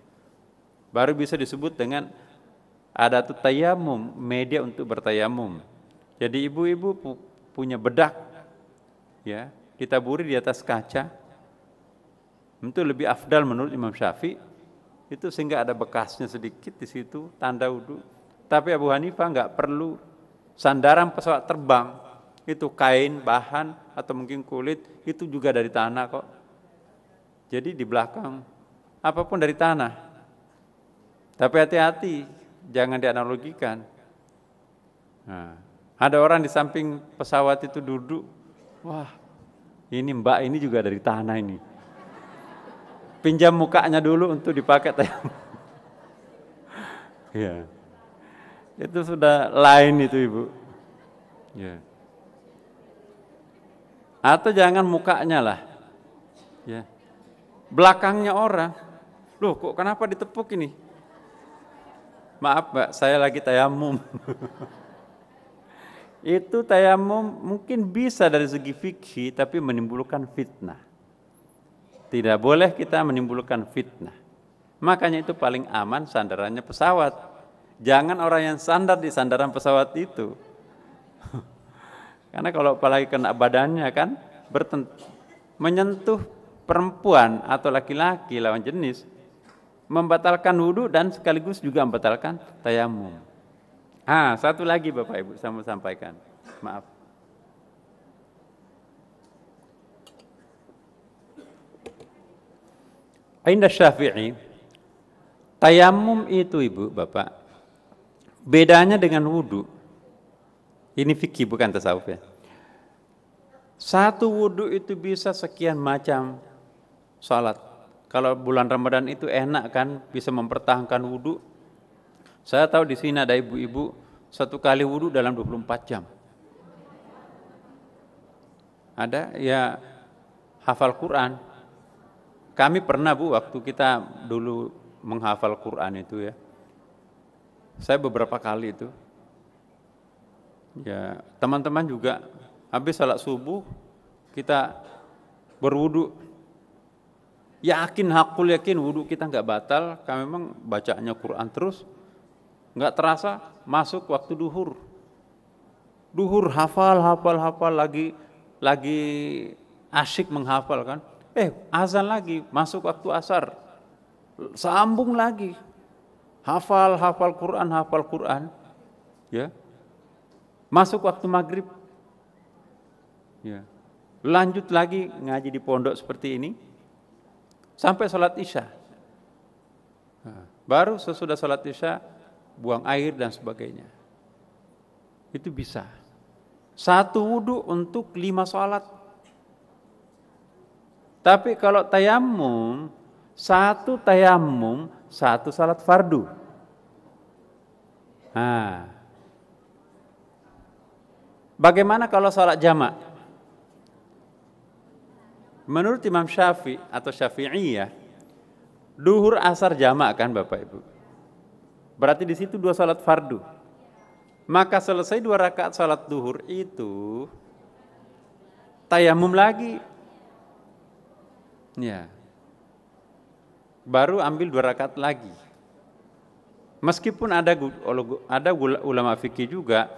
Baru bisa disebut dengan ada tayamum, media untuk bertayamum. Jadi ibu-ibu punya bedak ya, ditaburi di atas kaca, itu lebih afdal menurut Imam Syafi'i. Itu sehingga ada bekasnya sedikit di situ, tanda wudhu. Tapi Abu Hanifah nggak perlu sandaran pesawat terbang. Itu kain, bahan, atau mungkin kulit, itu juga dari tanah kok. Jadi di belakang, apapun dari tanah. Tapi hati-hati, jangan dianalogikan. Nah, ada orang di samping pesawat itu duduk, wah ini mbak ini juga dari tanah ini pinjam mukanya dulu untuk dipakai tayamum. (laughs) ya. Itu sudah lain itu Ibu. Ya. Atau jangan mukanya lah. Ya. Belakangnya orang. Loh kok kenapa ditepuk ini? Maaf Mbak, saya lagi tayamum. (laughs) itu tayamum mungkin bisa dari segi fikih tapi menimbulkan fitnah. Tidak boleh kita menimbulkan fitnah. Makanya itu paling aman sandarannya pesawat. Jangan orang yang sandar di sandaran pesawat itu. (laughs) Karena kalau apalagi kena badannya kan bertent menyentuh perempuan atau laki-laki lawan jenis membatalkan wudhu dan sekaligus juga membatalkan tayamum. Ah, satu lagi Bapak Ibu saya mau sampaikan. Maaf. Ainda Syafi'i, tayamum itu ibu, bapak, bedanya dengan wudhu, ini fikih bukan tasawuf ya. Satu wudhu itu bisa sekian macam salat. Kalau bulan Ramadan itu enak kan, bisa mempertahankan wudhu. Saya tahu di sini ada ibu-ibu satu kali wudhu dalam 24 jam. Ada ya hafal Quran, kami pernah Bu waktu kita dulu menghafal Quran itu ya. Saya beberapa kali itu. Ya, teman-teman juga habis salat subuh kita berwudu yakin hakul yakin wudhu kita nggak batal kami memang bacanya Quran terus nggak terasa masuk waktu duhur duhur hafal hafal hafal lagi lagi asyik menghafal kan Eh, azan lagi, masuk waktu asar. Sambung lagi. Hafal, hafal Quran, hafal Quran. Ya. Masuk waktu maghrib. Ya. Lanjut lagi ngaji di pondok seperti ini. Sampai sholat isya. Baru sesudah sholat isya, buang air dan sebagainya. Itu bisa. Satu wudhu untuk lima sholat. Tapi kalau tayamum, satu tayamum, satu salat fardu. Nah. Bagaimana kalau salat jamak? Menurut Imam syafi' atau Syafi'iyah, duhur asar jamak kan Bapak Ibu? Berarti di situ dua salat fardu. Maka selesai dua rakaat salat duhur itu tayamum lagi Ya. Baru ambil dua rakaat lagi. Meskipun ada ada ulama fikih juga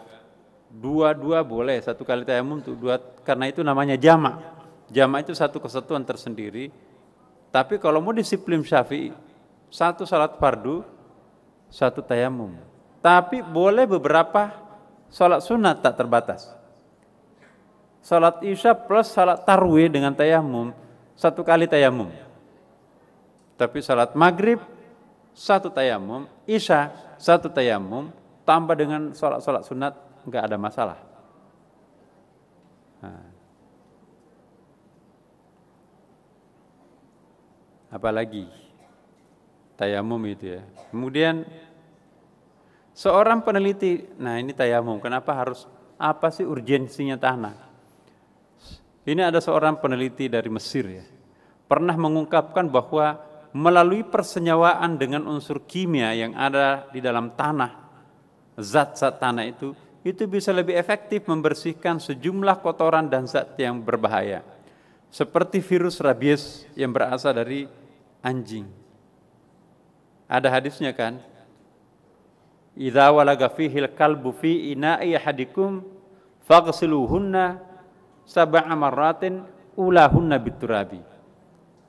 dua-dua boleh satu kali tayamum tuh dua karena itu namanya jama, jama itu satu kesatuan tersendiri. Tapi kalau mau disiplin Syafi'i satu salat fardu, satu tayamum. Tapi boleh beberapa salat sunat tak terbatas. Salat Isya plus salat tarwih dengan tayamum satu kali tayamum. Tapi salat maghrib satu tayamum, isya satu tayamum, tambah dengan sholat-sholat sunat nggak ada masalah. Nah. Apalagi tayamum itu ya. Kemudian seorang peneliti, nah ini tayamum, kenapa harus apa sih urgensinya tanah? Ini ada seorang peneliti dari Mesir ya, pernah mengungkapkan bahwa melalui persenyawaan dengan unsur kimia yang ada di dalam tanah, zat-zat tanah itu, itu bisa lebih efektif membersihkan sejumlah kotoran dan zat yang berbahaya. Seperti virus rabies yang berasal dari anjing. Ada hadisnya kan? Idza walaga fihil kalbu fi ina'i hadikum faghsiluhunna sab'a ulahun Nabi Turabi.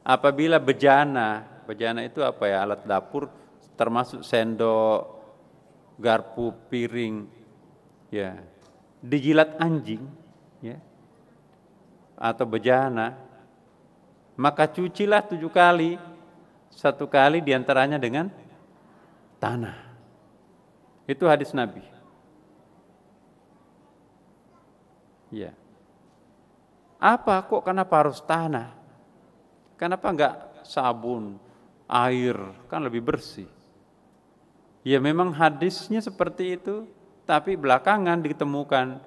Apabila bejana, bejana itu apa ya? Alat dapur termasuk sendok, garpu, piring ya. Dijilat anjing ya. Atau bejana, maka cucilah tujuh kali, satu kali diantaranya dengan tanah. Itu hadis Nabi. Ya. Apa kok kenapa harus tanah? Kenapa enggak sabun, air, kan lebih bersih. Ya memang hadisnya seperti itu, tapi belakangan ditemukan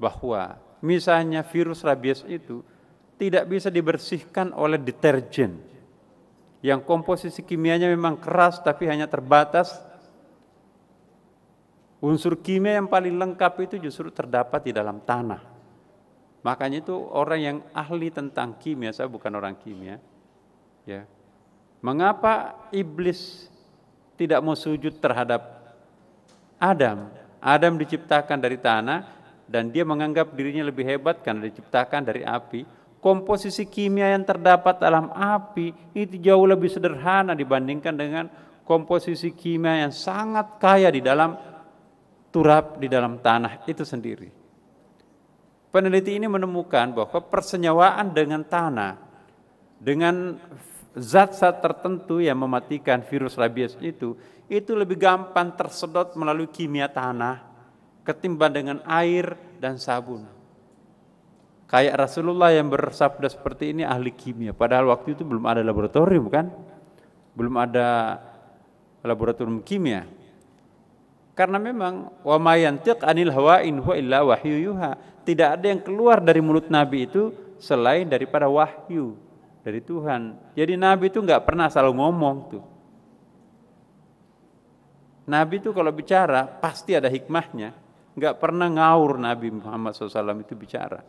bahwa misalnya virus rabies itu tidak bisa dibersihkan oleh deterjen yang komposisi kimianya memang keras tapi hanya terbatas unsur kimia yang paling lengkap itu justru terdapat di dalam tanah Makanya itu orang yang ahli tentang kimia, saya bukan orang kimia. Ya. Mengapa iblis tidak mau sujud terhadap Adam? Adam diciptakan dari tanah dan dia menganggap dirinya lebih hebat karena diciptakan dari api. Komposisi kimia yang terdapat dalam api itu jauh lebih sederhana dibandingkan dengan komposisi kimia yang sangat kaya di dalam turap di dalam tanah itu sendiri peneliti ini menemukan bahwa persenyawaan dengan tanah, dengan zat-zat tertentu yang mematikan virus rabies itu, itu lebih gampang tersedot melalui kimia tanah ketimbang dengan air dan sabun. Kayak Rasulullah yang bersabda seperti ini ahli kimia, padahal waktu itu belum ada laboratorium kan? Belum ada laboratorium kimia. Karena memang wa mayantiq anil hawa in illa wahyu yuha. Tidak ada yang keluar dari mulut Nabi itu selain daripada wahyu dari Tuhan. Jadi Nabi itu enggak pernah selalu ngomong tuh. Nabi itu kalau bicara pasti ada hikmahnya. Enggak pernah ngaur Nabi Muhammad SAW itu bicara.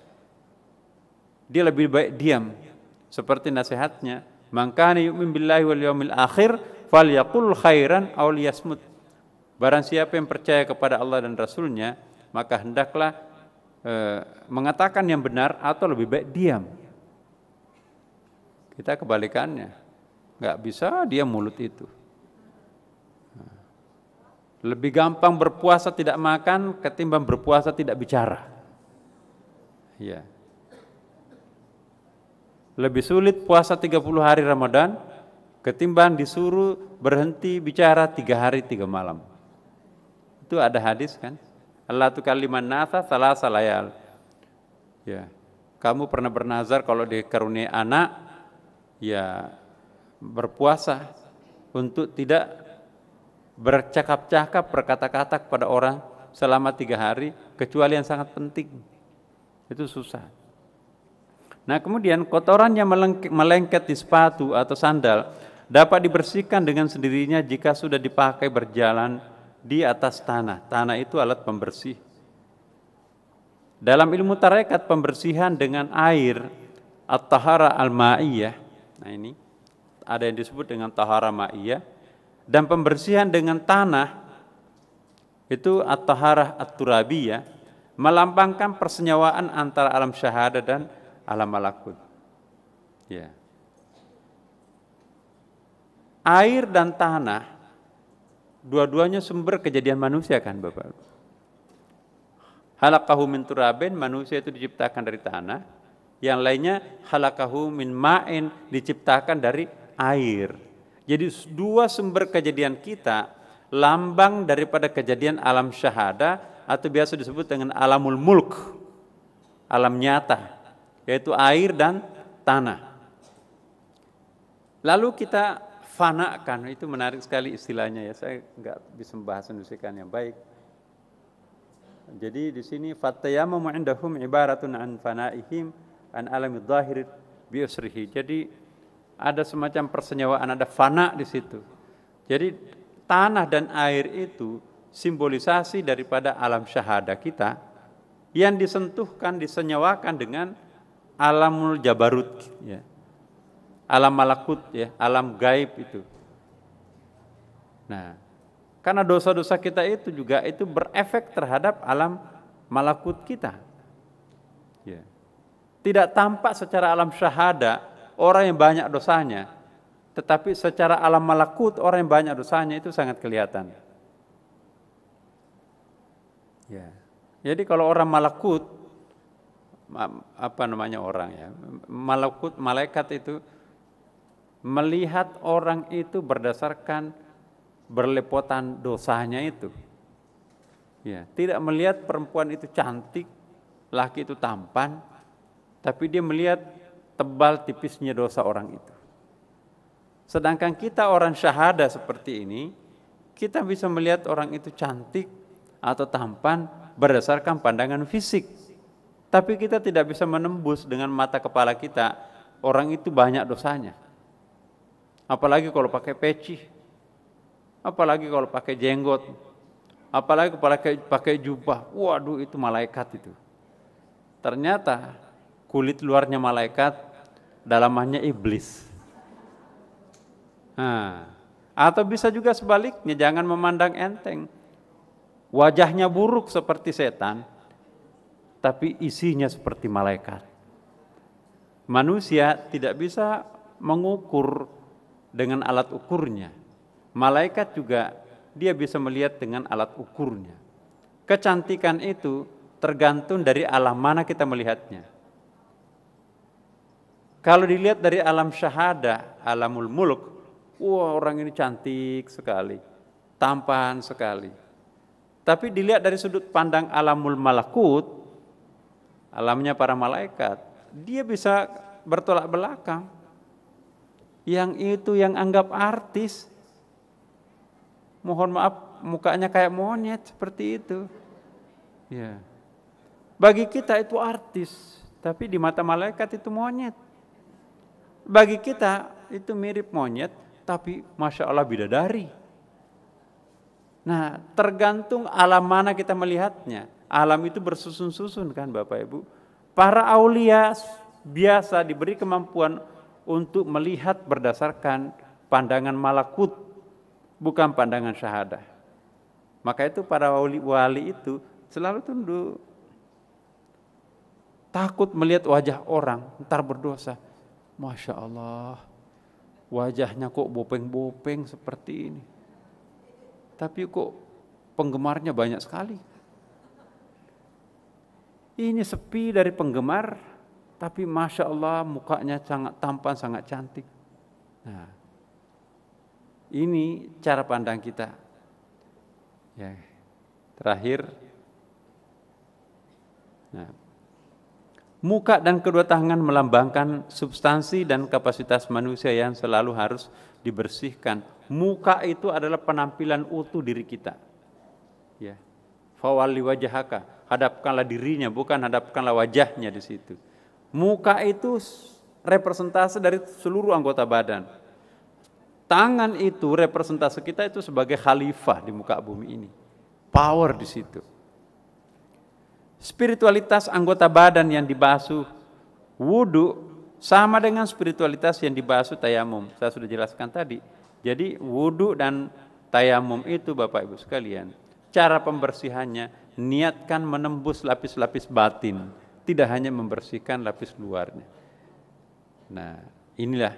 Dia lebih baik diam. Seperti nasihatnya. Mangkani yu'min billahi wal yawmil akhir fal yakul khairan awliyasmut Barang siapa yang percaya kepada Allah dan Rasulnya, maka hendaklah e, mengatakan yang benar atau lebih baik diam. Kita kebalikannya. Nggak bisa dia mulut itu. Lebih gampang berpuasa tidak makan ketimbang berpuasa tidak bicara. Ya. Lebih sulit puasa 30 hari Ramadan ketimbang disuruh berhenti bicara tiga hari tiga malam. Itu ada hadis kan? Allah tu kaliman nasa salah salayal. Ya. Kamu pernah bernazar kalau dikaruniai anak, ya berpuasa untuk tidak bercakap-cakap berkata-kata kepada orang selama tiga hari kecuali yang sangat penting. Itu susah. Nah kemudian kotoran yang melengket di sepatu atau sandal dapat dibersihkan dengan sendirinya jika sudah dipakai berjalan di atas tanah. Tanah itu alat pembersih. Dalam ilmu tarekat pembersihan dengan air at-tahara al-ma'iyah. Nah ini ada yang disebut dengan tahara ma'iyah dan pembersihan dengan tanah itu at-tahara at-turabiyah melambangkan persenyawaan antara alam syahada dan alam malakut. Ya. Air dan tanah dua-duanya sumber kejadian manusia kan Bapak? Halakahu min turaben, manusia itu diciptakan dari tanah. Yang lainnya halakahu min ma'in, diciptakan dari air. Jadi dua sumber kejadian kita, lambang daripada kejadian alam syahada, atau biasa disebut dengan alamul mulk, alam nyata, yaitu air dan tanah. Lalu kita fanakan itu menarik sekali istilahnya ya saya nggak bisa membahas nusikan yang baik jadi di sini fatayamu indahum ibaratun an fanaihim an alami dhahir bi usrihi jadi ada semacam persenyawaan ada fana di situ jadi tanah dan air itu simbolisasi daripada alam syahada kita yang disentuhkan disenyawakan dengan alamul jabarut ya alam malakut ya, alam gaib itu. Nah, karena dosa-dosa kita itu juga itu berefek terhadap alam malakut kita. Ya. Tidak tampak secara alam syahada orang yang banyak dosanya, tetapi secara alam malakut orang yang banyak dosanya itu sangat kelihatan. Ya. Jadi kalau orang malakut apa namanya orang ya, malakut malaikat itu melihat orang itu berdasarkan berlepotan dosanya itu. Ya, tidak melihat perempuan itu cantik, laki itu tampan, tapi dia melihat tebal tipisnya dosa orang itu. Sedangkan kita orang syahada seperti ini, kita bisa melihat orang itu cantik atau tampan berdasarkan pandangan fisik. Tapi kita tidak bisa menembus dengan mata kepala kita, orang itu banyak dosanya. Apalagi kalau pakai peci. Apalagi kalau pakai jenggot. Apalagi kalau pakai pakai jubah. Waduh itu malaikat itu. Ternyata kulit luarnya malaikat, dalamannya iblis. Nah, atau bisa juga sebaliknya, jangan memandang enteng. Wajahnya buruk seperti setan, tapi isinya seperti malaikat. Manusia tidak bisa mengukur dengan alat ukurnya. Malaikat juga dia bisa melihat dengan alat ukurnya. Kecantikan itu tergantung dari alam mana kita melihatnya. Kalau dilihat dari alam syahada, alamul muluk, wah orang ini cantik sekali, tampan sekali. Tapi dilihat dari sudut pandang alamul malakut, alamnya para malaikat, dia bisa bertolak belakang yang itu yang anggap artis. Mohon maaf, mukanya kayak monyet seperti itu. Ya. Bagi kita itu artis, tapi di mata malaikat itu monyet. Bagi kita itu mirip monyet, tapi masya Allah bidadari. Nah, tergantung alam mana kita melihatnya. Alam itu bersusun-susun kan Bapak Ibu. Para aulia biasa diberi kemampuan untuk melihat berdasarkan pandangan malakut, bukan pandangan syahadah. Maka itu para wali-wali itu selalu tunduk. Takut melihat wajah orang, ntar berdosa. Masya Allah, wajahnya kok bopeng-bopeng seperti ini. Tapi kok penggemarnya banyak sekali. Ini sepi dari penggemar, tapi masya Allah mukanya sangat tampan, sangat cantik. Nah, ini cara pandang kita. Ya, terakhir, nah, muka dan kedua tangan melambangkan substansi dan kapasitas manusia yang selalu harus dibersihkan. Muka itu adalah penampilan utuh diri kita. Ya, fawali wajahaka, hadapkanlah dirinya, bukan hadapkanlah wajahnya di situ. Muka itu representasi dari seluruh anggota badan. Tangan itu representasi kita itu sebagai khalifah di muka bumi ini. Power di situ. Spiritualitas anggota badan yang dibasuh wudhu sama dengan spiritualitas yang dibasuh tayamum. Saya sudah jelaskan tadi. Jadi wudhu dan tayamum itu Bapak Ibu sekalian. Cara pembersihannya niatkan menembus lapis-lapis batin tidak hanya membersihkan lapis luarnya. Nah, inilah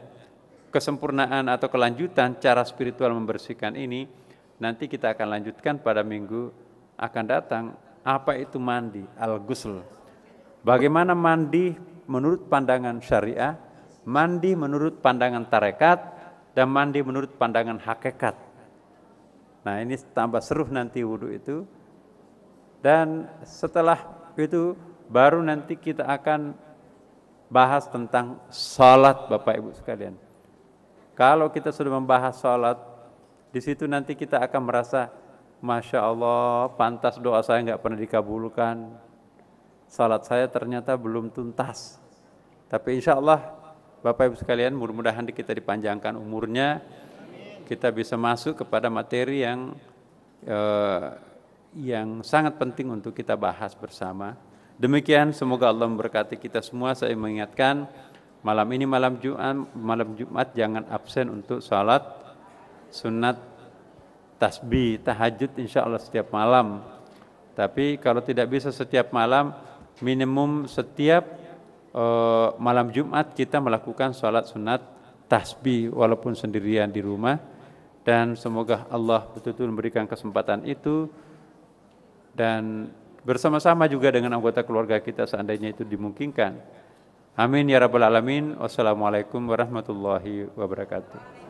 kesempurnaan atau kelanjutan cara spiritual membersihkan ini nanti kita akan lanjutkan pada minggu akan datang apa itu mandi al-ghusl. Bagaimana mandi menurut pandangan syariah, mandi menurut pandangan tarekat dan mandi menurut pandangan hakikat. Nah, ini tambah seru nanti wudhu itu. Dan setelah itu baru nanti kita akan bahas tentang salat Bapak Ibu sekalian. Kalau kita sudah membahas salat, di situ nanti kita akan merasa Masya Allah, pantas doa saya nggak pernah dikabulkan. Salat saya ternyata belum tuntas. Tapi insya Allah, Bapak Ibu sekalian, mudah-mudahan kita dipanjangkan umurnya, kita bisa masuk kepada materi yang eh, yang sangat penting untuk kita bahas bersama Demikian semoga Allah memberkati kita semua. Saya mengingatkan malam ini malam Jumat, malam Jumat jangan absen untuk salat sunat tasbih, tahajud insya Allah setiap malam. Tapi kalau tidak bisa setiap malam, minimum setiap uh, malam Jumat kita melakukan salat sunat tasbih walaupun sendirian di rumah dan semoga Allah betul-betul memberikan kesempatan itu dan bersama-sama juga dengan anggota keluarga kita seandainya itu dimungkinkan. Amin ya rabbal alamin. Wassalamualaikum warahmatullahi wabarakatuh.